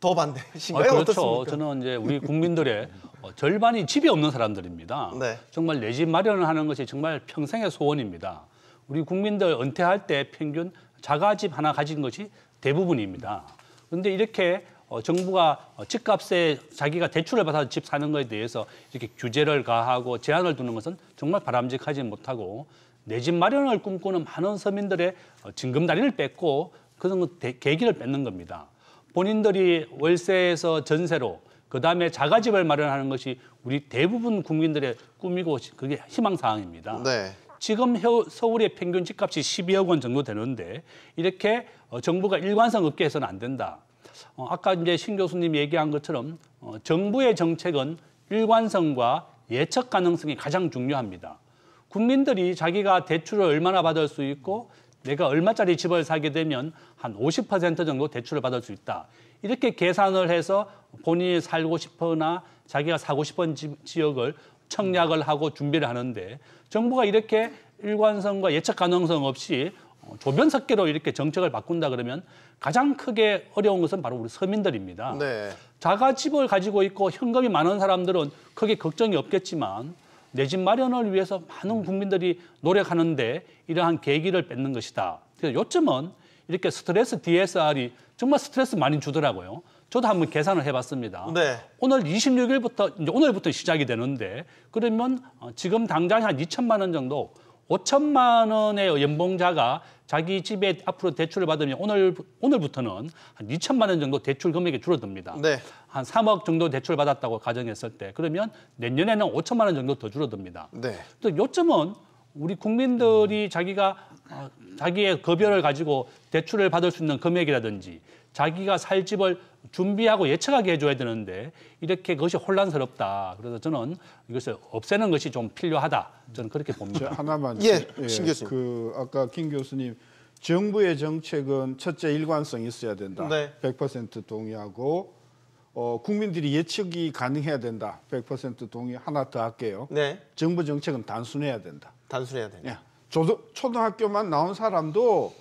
더 반대신가요? 아, 그렇죠. 어떻습니까? 저는 이제 우리 국민들의 어, 절반이 집이 없는 사람들입니다. 네. 정말 내 집 마련을 하는 것이 정말 평생의 소원입니다. 우리 국민들 은퇴할 때 평균 자가집 하나 가진 것이 대부분입니다. 그런데 이렇게 어, 정부가 어, 집값에 자기가 대출을 받아서 집 사는 것에 대해서 이렇게 규제를 가하고 제한을 두는 것은 정말 바람직하지 못하고 내 집 마련을 꿈꾸는 많은 서민들의 징금다리를 뺏고 그런 계기를 뺏는 겁니다. 본인들이 월세에서 전세로 그다음에 자가집을 마련하는 것이 우리 대부분 국민들의 꿈이고 그게 희망 사항입니다. 네. 지금 서울의 평균 집값이 12억 원 정도 되는데 이렇게 어, 정부가 일관성 없게 해서는 안 된다. 어, 아까 이제 신 교수님 얘기한 것처럼 어, 정부의 정책은 일관성과 예측 가능성이 가장 중요합니다. 국민들이 자기가 대출을 얼마나 받을 수 있고 내가 얼마짜리 집을 사게 되면 한 50% 정도 대출을 받을 수 있다. 이렇게 계산을 해서 본인이 살고 싶거나 자기가 사고 싶은 지역을 청약을 하고 준비를 하는데 정부가 이렇게 일관성과 예측 가능성 없이 어, 조변석계로 이렇게 정책을 바꾼다 그러면 가장 크게 어려운 것은 바로 우리 서민들입니다. 네. 자가 집을 가지고 있고 현금이 많은 사람들은 크게 걱정이 없겠지만 내집 마련을 위해서 많은 국민들이 노력하는데 이러한 계기를 뺏는 것이다. 그래서 요점은 이렇게 스트레스 DSR이 정말 스트레스 많이 주더라고요. 저도 한번 계산을 해봤습니다. 네. 오늘 26일부터 이제 오늘부터 시작이 되는데 그러면 어, 지금 당장 한 2천만 원 정도 5천만 원의 연봉자가 자기 집에 앞으로 대출을 받으면 오늘 오늘부터는 한 2천만 원 정도 대출 금액이 줄어듭니다. 네. 한 3억 정도 대출 받았다고 가정했을 때 그러면 내년에는 5천만 원 정도 더 줄어듭니다. 네. 또 요점은 우리 국민들이 음. 자기가 자기의 급여를 가지고 대출을 받을 수 있는 금액이라든지 자기가 살 집을 준비하고 예측하게 해줘야 되는데 이렇게 그것이 혼란스럽다. 그래서 저는 이것을 없애는 것이 좀 필요하다. 저는 그렇게 봅니다. 하나만. 예, 예, 신 교수님. 그 아까 김 교수님 정부의 정책은 첫째 일관성이 있어야 된다. 네. 100% 동의하고 어, 국민들이 예측이 가능해야 된다. 100% 동의 하나 더 할게요. 네. 정부 정책은 단순해야 된다. 단순해야 된다. 예. 조도, 초등학교만 나온 사람도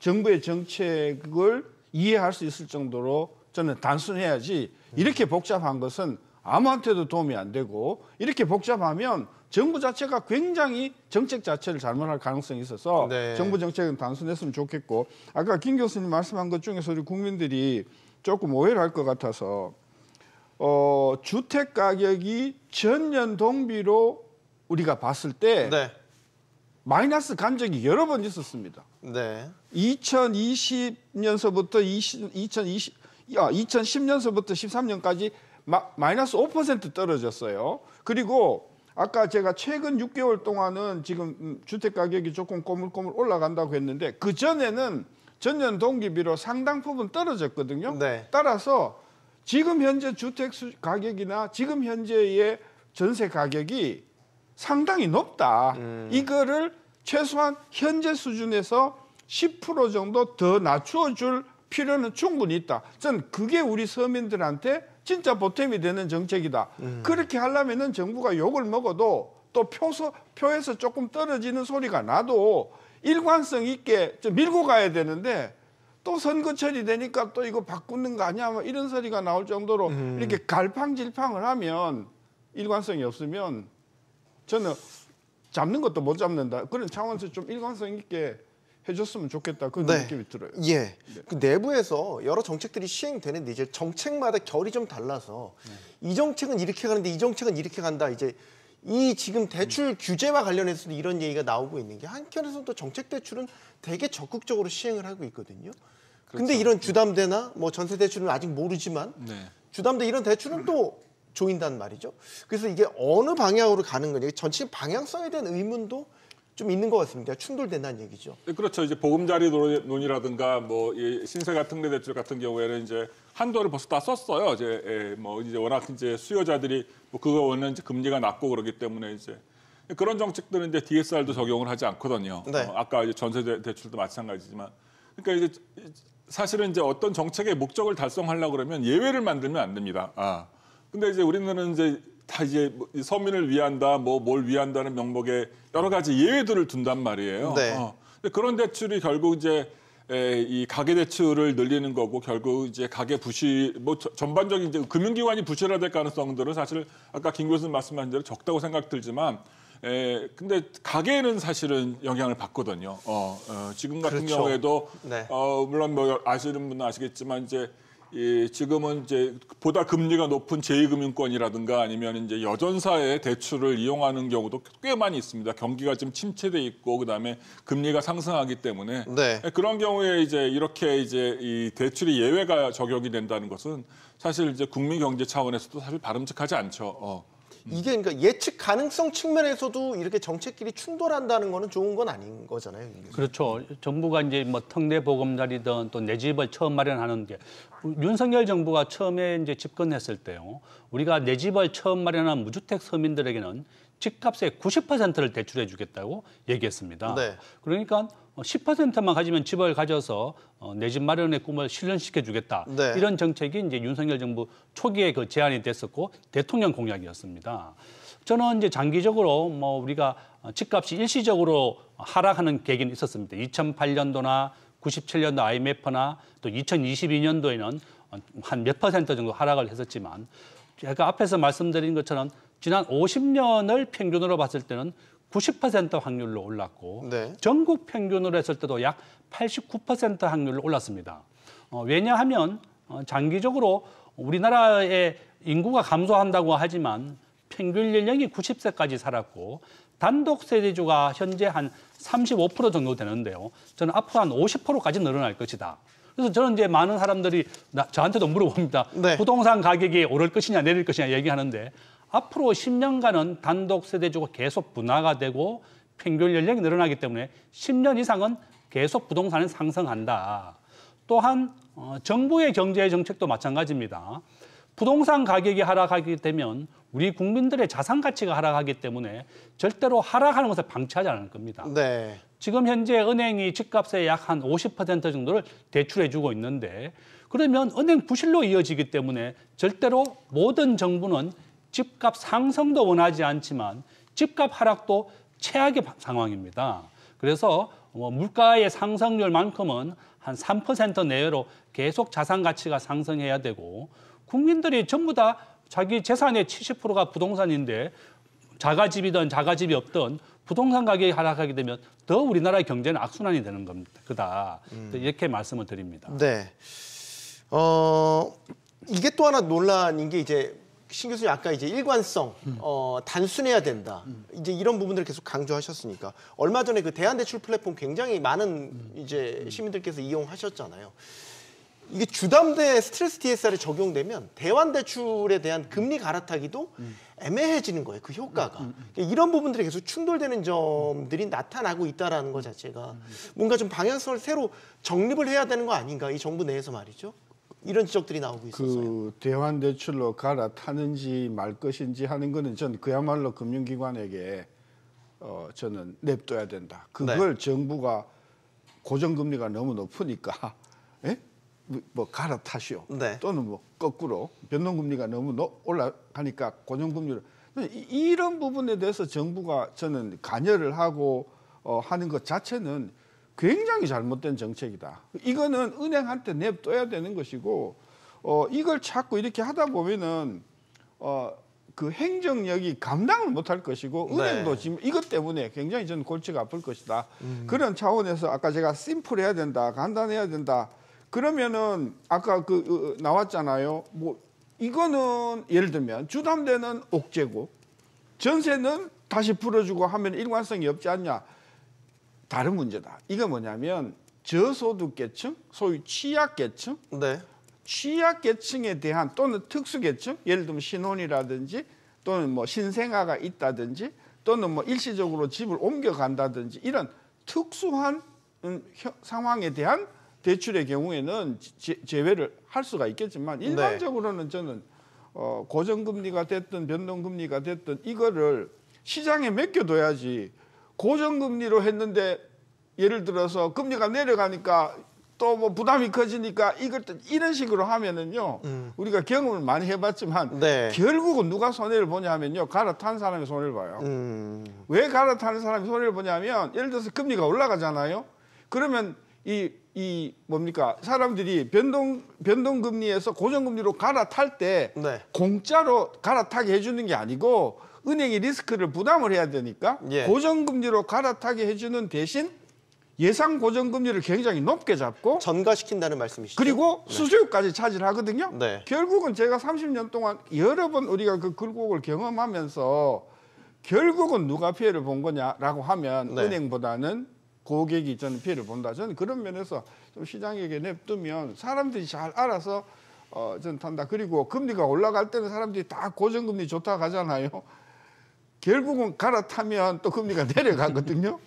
정부의 정책을 이해할 수 있을 정도로 저는 단순해야지 이렇게 복잡한 것은 아무한테도 도움이 안 되고 이렇게 복잡하면 정부 자체가 굉장히 정책 자체를 잘못할 가능성이 있어서 네. 정부 정책은 단순했으면 좋겠고 아까 김 교수님 말씀한 것 중에서 우리 국민들이 조금 오해를 할 것 같아서 어, 주택 가격이 전년 동비로 우리가 봤을 때 네. 마이너스 간 적이 여러 번 있었습니다. 네. 2020년서부터 20, 2020, 아, 2010년서부터 13년까지 마, 마이너스 5% 떨어졌어요. 그리고 아까 제가 최근 6개월 동안은 지금 주택 가격이 조금 꼬물꼬물 올라간다고 했는데 그 전에는 전년 동기비로 상당 부분 떨어졌거든요. 네. 따라서 지금 현재 주택 가격이나 지금 현재의 전세 가격이 상당히 높다. 음. 이거를 최소한 현재 수준에서 10% 정도 더 낮추어 줄 필요는 충분히 있다. 전 그게 우리 서민들한테 진짜 보탬이 되는 정책이다. 음. 그렇게 하려면은 정부가 욕을 먹어도 또 표서, 표에서 조금 떨어지는 소리가 나도 일관성 있게 좀 밀고 가야 되는데 또 선거철이 되니까 또 이거 바꾸는 거 아니야? 뭐 이런 소리가 나올 정도로 음. 이렇게 갈팡질팡을 하면 일관성이 없으면 저는 잡는 것도 못 잡는다. 그런 차원에서 좀 일관성 있게 해줬으면 좋겠다 그런 네. 느낌이 들어요. 예. 네. 그 내부에서 여러 정책들이 시행되는데 이제 정책마다 결이 좀 달라서 네. 이 정책은 이렇게 가는데 이 정책은 이렇게 간다. 이제 이 지금 대출 음. 규제와 관련해서도 이런 얘기가 나오고 있는 게 한켠에서는 또 정책 대출은 되게 적극적으로 시행을 하고 있거든요. 그렇죠. 근데 이런 네. 주담대나 뭐 전세 대출은 아직 모르지만 네. 주담대 이런 대출은 또 조인단 말이죠. 그래서 이게 어느 방향으로 가는 거냐, 전체 방향성에 대한 의문도 좀 있는 것 같습니다. 충돌된다는 얘기죠. 네, 그렇죠. 이제 보금자리 논의라든가 뭐 신세 같은 데 대출 같은 경우에는 이제 한도를 벌써 다 썼어요. 이제 예, 뭐 이제 워낙 이제 수요자들이 뭐 그거 원는 금리가 낮고 그러기 때문에 이제 그런 정책들은 이제 DSR도 적용을 하지 않거든요. 네. 어, 아까 이제 전세 대출도 마찬가지지만 그러니까 이제 사실은 이제 어떤 정책의 목적을 달성하려고 그러면 예외를 만들면 안 됩니다. 아. 근데 이제 우리는 이제 다 이제 뭐 서민을 위한다, 뭐 뭘 위한다는 명목에 여러 가지 예외들을 둔단 말이에요. 네. 어. 그런 대출이 결국 이제 에, 이 가계 대출을 늘리는 거고 결국 이제 가계 부실 뭐 전반적인 이제 금융기관이 부실화될 가능성들은 사실 아까 김 교수님 말씀하신 대로 적다고 생각 들지만 에, 근데 가계는 사실은 영향을 받거든요. 어, 어 지금 같은 그렇죠. 경우에도 네. 어 물론 뭐 아시는 분은 아시겠지만 이제 이 예, 지금은 이제 보다 금리가 높은 제2금융권이라든가 아니면 이제 여전사의 대출을 이용하는 경우도 꽤 많이 있습니다. 경기가 좀 침체돼 있고 그다음에 금리가 상승하기 때문에 네. 예, 그런 경우에 이제 이렇게 이제 이 대출이 예외가 적용이 된다는 것은 사실 이제 국민 경제 차원에서도 사실 바람직하지 않죠. 어. 음. 이게 그러니까 예측 가능성 측면에서도 이렇게 정책끼리 충돌한다는 거는 좋은 건 아닌 거잖아요. 그렇죠. 정부가 이제 뭐 특례 보금자리든 또 내 집을 처음 마련하는 게 윤석열 정부가 처음에 이제 집권했을 때요. 우리가 내 집을 처음 마련한 무주택 서민들에게는 집값의 90%를 대출해 주겠다고 얘기했습니다. 네. 그러니까 10%만 어, 가지면 집을 가져서 어, 내집 마련의 꿈을 실현시켜 주겠다. 네. 이런 정책이 이제 윤석열 정부 초기에 그 제안이 됐었고 대통령 공약이었습니다. 저는 이제 장기적으로 뭐 우리가 집값이 일시적으로 하락하는 계기는 있었습니다. 2008년도나 97년도 IMF나 또 2022년도에는 한 몇 퍼센트 정도 하락을 했었지만 제가 앞에서 말씀드린 것처럼 지난 50년을 평균으로 봤을 때는 90% 확률로 올랐고 네. 전국 평균으로 했을 때도 약 89% 확률로 올랐습니다. 어, 왜냐하면 어, 장기적으로 우리나라의 인구가 감소한다고 하지만 평균 연령이 90세까지 살았고 단독 세대주가 현재 한 35% 정도 되는데요. 저는 앞으로 한 50%까지 늘어날 것이다. 그래서 저는 이제 많은 사람들이 나, 저한테도 물어봅니다. 네. 부동산 가격이 오를 것이냐 내릴 것이냐 얘기하는데 앞으로 10년간은 단독 세대주가 계속 분화가 되고 평균 연령이 늘어나기 때문에 10년 이상은 계속 부동산은 상승한다. 또한 어, 정부의 경제 정책도 마찬가지입니다. 부동산 가격이 하락하게 되면 우리 국민들의 자산 가치가 하락하기 때문에 절대로 하락하는 것을 방치하지 않을 겁니다. 네. 지금 현재 은행이 집값의 약 한 50% 정도를 대출해 주고 있는데 그러면 은행 부실로 이어지기 때문에 절대로 모든 정부는 집값 상승도 원하지 않지만 집값 하락도 최악의 상황입니다. 그래서 뭐 물가의 상승률만큼은 한 3% 내외로 계속 자산 가치가 상승해야 되고 국민들이 전부 다 자기 재산의 70%가 부동산인데 자가집이든 자가집이 없든 부동산 가격이 하락하게 되면 더 우리나라의 경제는 악순환이 되는 겁니다. 그다 음. 이렇게 말씀을 드립니다. 네. 어 이게 또 하나 논란인 게 이제 신 교수님 아까 이제 일관성, 음. 어, 단순해야 된다. 음. 이제 이런 부분들을 계속 강조하셨으니까 얼마 전에 그 대한대출 플랫폼 굉장히 많은 음. 이제 시민들께서 이용하셨잖아요. 이게 주담대 스트레스 t s r 에 적용되면 대환대출에 대한 금리 갈아타기도 애매해지는 거예요. 그 효과가 음, 음, 음. 그러 그러니까 이런 부분들이 계속 충돌되는 점들이 나타나고 있다라는 것 자체가 뭔가 좀 방향성을 새로 정립을 해야 되는 거 아닌가 이 정부 내에서 말이죠. 이런 지적들이 나오고 그 있어요그 대환 대출로 갈아타는지 말 것인지 하는 거는 전 그야말로 금융기관에게 어 저는 냅둬야 된다. 그걸 네. 정부가 고정금리가 너무 높으니까 에? 예? 뭐 갈아타시오. 네. 또는 뭐 거꾸로 변동금리가 너무 높, 올라가니까 고정금리를 이런 부분에 대해서 정부가 저는 관여를 하고 어, 하는 것 자체는 굉장히 잘못된 정책이다. 이거는 은행한테 냅둬야 되는 것이고 어, 이걸 자꾸 이렇게 하다 보면은 어, 그 행정력이 감당을 못할 것이고 네. 은행도 네. 지금 이것 때문에 굉장히 저는 골치가 아플 것이다. 음. 그런 차원에서 아까 제가 심플해야 된다, 간단해야 된다. 그러면은 아까 그 어, 어 나왔잖아요. 뭐 이거는 예를 들면 주담대는 옥죄고 전세는 다시 풀어주고 하면 일관성이 없지 않냐. 다른 문제다. 이거 뭐냐면 저소득계층, 소위 취약계층, 네. 취약계층에 대한 또는 특수계층, 예를 들면 신혼이라든지 또는 뭐 신생아가 있다든지 또는 뭐 일시적으로 집을 옮겨간다든지 이런 특수한 음, 상황에 대한 대출의 경우에는 제외를 할 수가 있겠지만 네. 일반적으로는 저는 어, 고정금리가 됐든 변동금리가 됐든 이거를 시장에 맡겨둬야지 고정금리로 했는데 예를 들어서 금리가 내려가니까 또 뭐 부담이 커지니까 이것 이런 식으로 하면은요 음. 우리가 경험을 많이 해봤지만 네. 결국은 누가 손해를 보냐면요 갈아탄 사람이 손해를 봐요. 음. 왜 갈아타는 사람이 손해를 보냐면 예를 들어서 금리가 올라가잖아요. 그러면 이, 이 뭡니까 사람들이 변동 변동금리에서 고정금리로 갈아탈 때 네. 공짜로 갈아타게 해주는 게 아니고 은행이 리스크를 부담을 해야 되니까 예. 고정금리로 갈아타게 해주는 대신 예상 고정금리를 굉장히 높게 잡고 전가시킨다는 말씀이시죠? 그리고 네. 수수료까지 차지하거든요. 를 네. 결국은 제가 30년 동안 여러 번 우리가 그 굴곡을 경험하면서 결국은 누가 피해를 본 거냐라고 하면 네. 은행보다는 고객이 저는 피해를 본다. 저는 그런 면에서 좀 시장에게 냅두면 사람들이 잘 알아서 어, 저는 탄다. 그리고 금리가 올라갈 때는 사람들이 다 고정금리 좋다 가잖아요. 결국은 갈아타면 또 금리가 내려가거든요.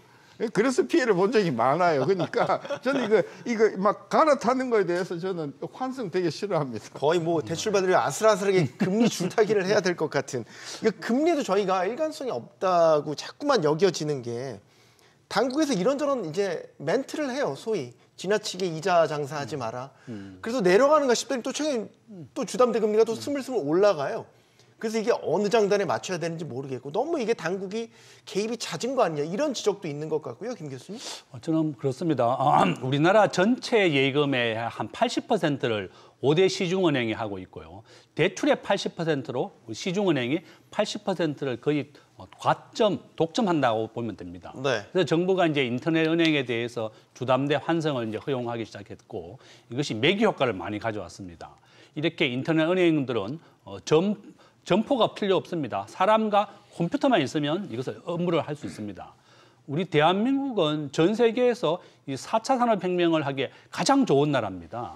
그래서 피해를 본 적이 많아요. 그러니까 저는 이거 이거 막 갈아타는 거에 대해서 저는 환승 되게 싫어합니다. 거의 뭐 대출 받으려 아슬아슬하게 금리 줄타기를 해야 될 것 같은. 이러 금리도 저희가 일관성이 없다고 자꾸만 여겨지는 게 당국에서 이런저런 이제 멘트를 해요. 소위 지나치게 이자 장사하지 마라. 음. 음. 그래서 내려가는가 싶더니 또 최근 또 주담대 금리가 또 음. 스물스물 올라가요. 그래서 이게 어느 장단에 맞춰야 되는지 모르겠고 너무 이게 당국이 개입이 잦은 거 아니냐 이런 지적도 있는 것 같고요, 김 교수님. 어, 저는 그렇습니다. 아, 우리나라 전체 예금의 한 80%를 5대 시중은행이 하고 있고요. 대출의 80%로 시중은행이 80%를 거의 어, 과점, 독점한다고 보면 됩니다. 네. 그래서 정부가 이제 인터넷 은행에 대해서 주담대 환승을 이제 허용하기 시작했고 이것이 매기 효과를 많이 가져왔습니다. 이렇게 인터넷 은행들은 어, 점 점포가 필요 없습니다. 사람과 컴퓨터만 있으면 이것을 업무를 할 수 있습니다. 우리 대한민국은 전 세계에서 이 4차 산업혁명을 하기에 가장 좋은 나라입니다.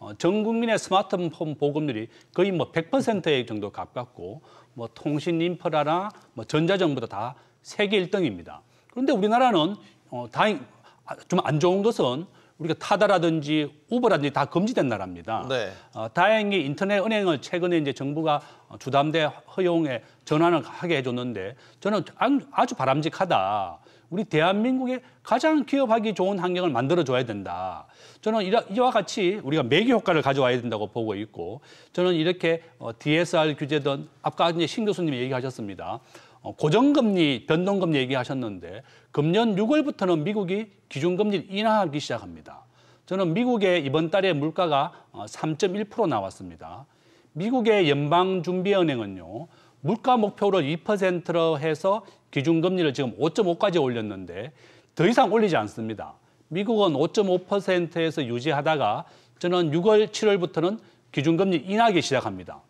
어, 전 국민의 스마트폰 보급률이 거의 뭐 100%에 정도 가깝고 뭐 통신 인프라나 뭐 전자정보도 다 세계 1등입니다. 그런데 우리나라는 어, 다행 아, 좀안 좋은 것은 우리가 타다라든지 우버라든지 다 금지된 나라입니다. 네. 어, 다행히 인터넷 은행을 최근에 이제 정부가 주담대 허용에 전환을 하게 해줬는데 저는 아주 바람직하다. 우리 대한민국에 가장 기업하기 좋은 환경을 만들어줘야 된다. 저는 이와 같이 우리가 매개 효과를 가져와야 된다고 보고 있고 저는 이렇게 어, DSR 규제든 아까 이제 신 교수님이 얘기하셨습니다. 어, 고정금리, 변동금리 얘기하셨는데 금년 6월부터는 미국이 기준금리 인하하기 시작합니다. 저는 미국의 이번 달에 물가가 3.1% 어, 나왔습니다. 미국의 연방준비은행은요. 물가 목표를 2%로 해서 기준금리를 지금 5.5까지 올렸는데 더 이상 올리지 않습니다. 미국은 5.5%에서 유지하다가 저는 6월, 7월부터는 기준금리 인하기 시작합니다.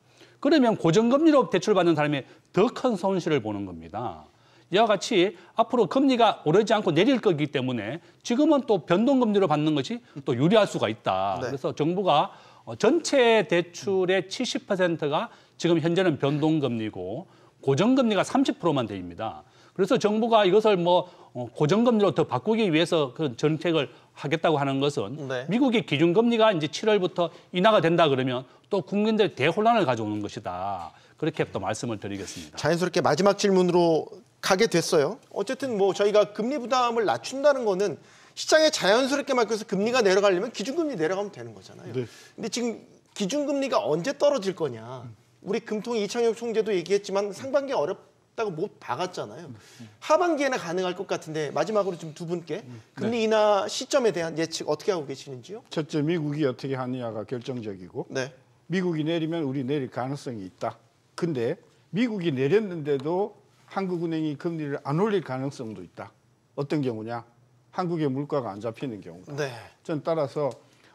그러면 고정금리로 대출받는 사람이 더 큰 손실을 보는 겁니다. 이와 같이 앞으로 금리가 오르지 않고 내릴 거기 때문에 지금은 또변동금리를 받는 것이 또 유리할 수가 있다. 네. 그래서 정부가 어, 전체 대출의 70%가 지금 현재는 변동금리고 고정금리가 30%만 됩니다. 그래서 정부가 이것을 뭐 어, 고정금리로 더 바꾸기 위해서 그 정책을 하겠다고 하는 것은 네. 미국의 기준금리가 이제 7월부터 인하가 된다 그러면 또 국민들 대혼란을 가져오는 것이다. 그렇게 또 말씀을 드리겠습니다. 자연스럽게 마지막 질문으로 가게 됐어요. 어쨌든 뭐 저희가 금리 부담을 낮춘다는 거는 시장에 자연스럽게 맡겨서 금리가 내려가려면 기준금리 내려가면 되는 거잖아요. 네. 근데 지금 기준금리가 언제 떨어질 거냐. 우리 금통 이창혁 총재도 얘기했지만 상반기 어렵다고 못 박았잖아요. 하반기에는 가능할 것 같은데 마지막으로 좀 두 분께 음, 네. 금리 인하 시점에 대한 예측 어떻게 하고 계시는지요? 첫째 미국이 어떻게 하느냐가 결정적이고 네. 미국이 내리면 우리 내릴 가능성이 있다. 근데 미국이 내렸는데도 한국은행이 금리를 안 올릴 가능성도 있다. 어떤 경우냐? 한국의 물가가 안 잡히는 경우다. 네. 전 따라서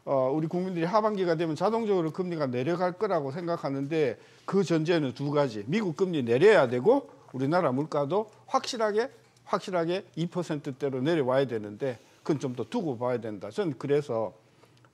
어, 우리 국민들이 하반기가 되면 자동적으로 금리가 내려갈 거라고 생각하는데 그 전제는 두 가지. 미국 금리 내려야 되고 우리나라 물가도 확실하게 확실하게 2%대로 내려와야 되는데 그건 좀 더 두고 봐야 된다. 전 그래서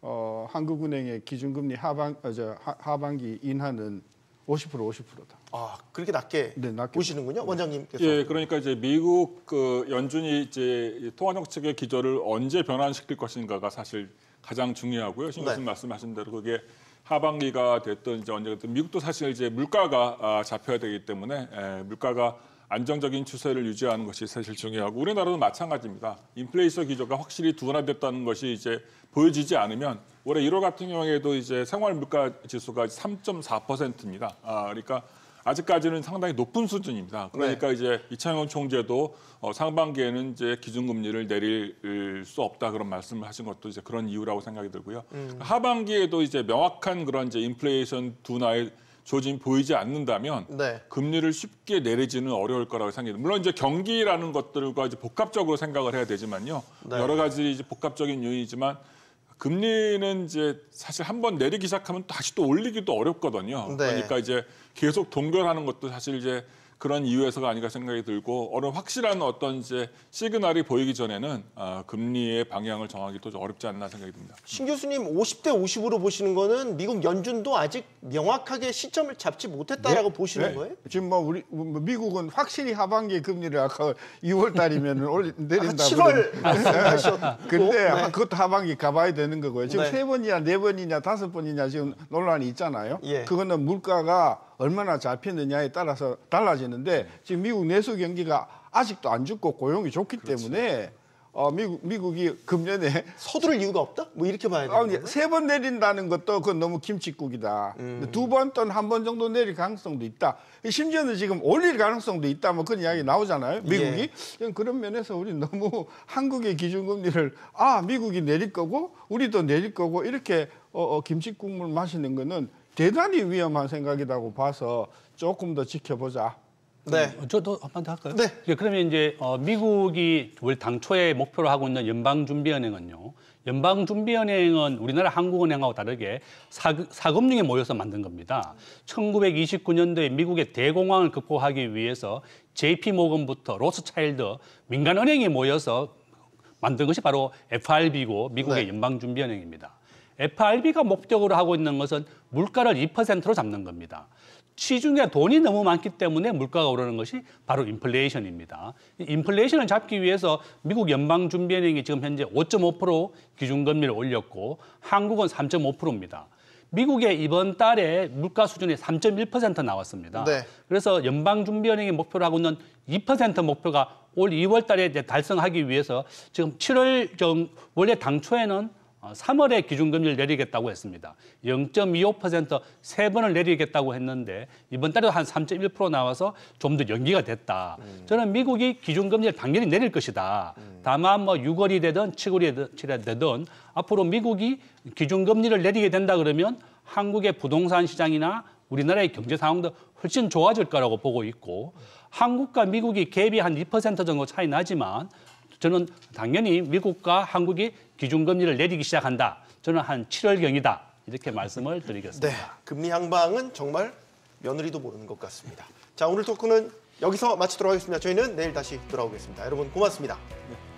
어, 한국은행의 기준금리 하반, 어, 저, 하, 하반기 인하는 50% 50%다. 아 그렇게 낮게, 네, 낮게 보시는군요, 네. 원장님께서. 예, 그러니까 이제 미국 그 연준이 이제 통화 정책의 기조를 언제 변환시킬 것인가가 사실 가장 중요하고요. 신 교수님 네. 말씀하신 대로 그게 하반기가 됐던 이제 언제든 미국도 사실 이제 물가가 아, 잡혀야 되기 때문에 에, 예, 물가가 안정적인 추세를 유지하는 것이 사실 중요하고 우리나라도 마찬가지입니다. 인플레이션 기조가 확실히 둔화됐다는 것이 이제 보여지지 않으면 올해 1월 같은 경우에도 이제 생활 물가 지수가 3.4%입니다. 아, 그러니까 아직까지는 상당히 높은 수준입니다. 그러니까 네. 이제 이창용 총재도 어, 상반기에는 이제 기준금리를 내릴 수 없다 그런 말씀을 하신 것도 이제 그런 이유라고 생각이 들고요. 음. 하반기에도 이제 명확한 그런 이제 인플레이션 둔화의 조짐 보이지 않는다면 네. 금리를 쉽게 내리지는 어려울 거라고 생각합니다. 물론 이제 경기라는 것들과 이제 복합적으로 생각을 해야 되지만요. 네. 여러 가지 이제 복합적인 요인이지만 금리는 이제 사실 한 번 내리기 시작하면 다시 또 올리기도 어렵거든요. 네. 그러니까 이제 계속 동결하는 것도 사실 이제 그런 이유에서가 아닌가 생각이 들고 어느 확실한 어떤 이제 시그널이 보이기 전에는 아, 금리의 방향을 정하기도 좀 어렵지 않나 생각이 듭니다. 신 교수님 50대 50으로 보시는 거는 미국 연준도 아직 명확하게 시점을 잡지 못했다라고 네, 보시는 네. 거예요? 지금 뭐 우리 뭐, 뭐 미국은 확실히 하반기 금리를 아까 2월 달이면 올 내린다. 아, 7월 근데 네. 그것도 하반기 가봐야 되는 거고요. 지금 네. 세 번이냐 네 번이냐 다섯 번이냐 지금 논란이 있잖아요. 예. 그거는 물가가 얼마나 잡혔느냐에 따라서 달라지는데 지금 미국 내수 경기가 아직도 안 죽고 고용이 좋기 그렇지. 때문에 어, 미국, 미국이 금년에 서두를 이유가 없다? 뭐 이렇게 봐야 되는 아, 거 세번 내린다는 것도 그건 너무 김칫국이다. 음. 두번 또는 한 번 정도 내릴 가능성도 있다. 심지어는 지금 올릴 가능성도 있다. 뭐 그런 이야기 나오잖아요. 예. 미국이. 예. 그런 면에서 우리 너무 한국의 기준금리를 아 미국이 내릴 거고 우리도 내릴 거고 이렇게 어, 어, 김칫국물 마시는 거는 대단히 위험한 생각이라고 봐서 조금 더 지켜보자. 네. 어, 저도 한 번 더 할까요? 네. 예, 그러면 이제 어, 미국이 올 당초에 목표로 하고 있는 연방준비은행은요. 연방준비은행은 우리나라 한국은행하고 다르게 사, 사금융에 모여서 만든 겁니다. 1929년도에 미국의 대공황을 극복하기 위해서 JP 모건부터 로스차일드 민간은행이 모여서 만든 것이 바로 FRB고 미국의 네. 연방준비은행입니다. FRB가 목적으로 하고 있는 것은 물가를 2%로 잡는 겁니다. 시중에 돈이 너무 많기 때문에 물가가 오르는 것이 바로 인플레이션입니다. 인플레이션을 잡기 위해서 미국 연방준비은행이 지금 현재 5.5% 기준금리를 올렸고 한국은 3.5%입니다. 미국의 이번 달에 물가 수준이 3.1% 나왔습니다. 네. 그래서 연방준비은행이 목표로 하고 있는 2% 목표가 올 2월 달에 달성하기 위해서 지금 7월 정 원래 당초에는 3월에 어, 기준금리를 내리겠다고 했습니다. 0.25%세 번을 내리겠다고 했는데 이번 달에도 한 3.1% 나와서 좀 더 연기가 됐다. 음. 저는 미국이 기준금리를 당연히 내릴 것이다. 음. 다만 뭐 6월이 되든 7월이 되든 앞으로 미국이 기준금리를 내리게 된다 그러면 한국의 부동산 시장이나 우리나라의 경제 상황도 훨씬 좋아질 거라고 보고 있고 한국과 미국이 갭이 한 2% 정도 차이 나지만 저는 당연히 미국과 한국이 기준금리를 내리기 시작한다. 저는 한 7월경이다. 이렇게 말씀을 드리겠습니다. 네, 금리 향방은 정말 며느리도 모르는 것 같습니다. 자, 오늘 토크는 여기서 마치도록 하겠습니다. 저희는 내일 다시 돌아오겠습니다. 여러분 고맙습니다. 네.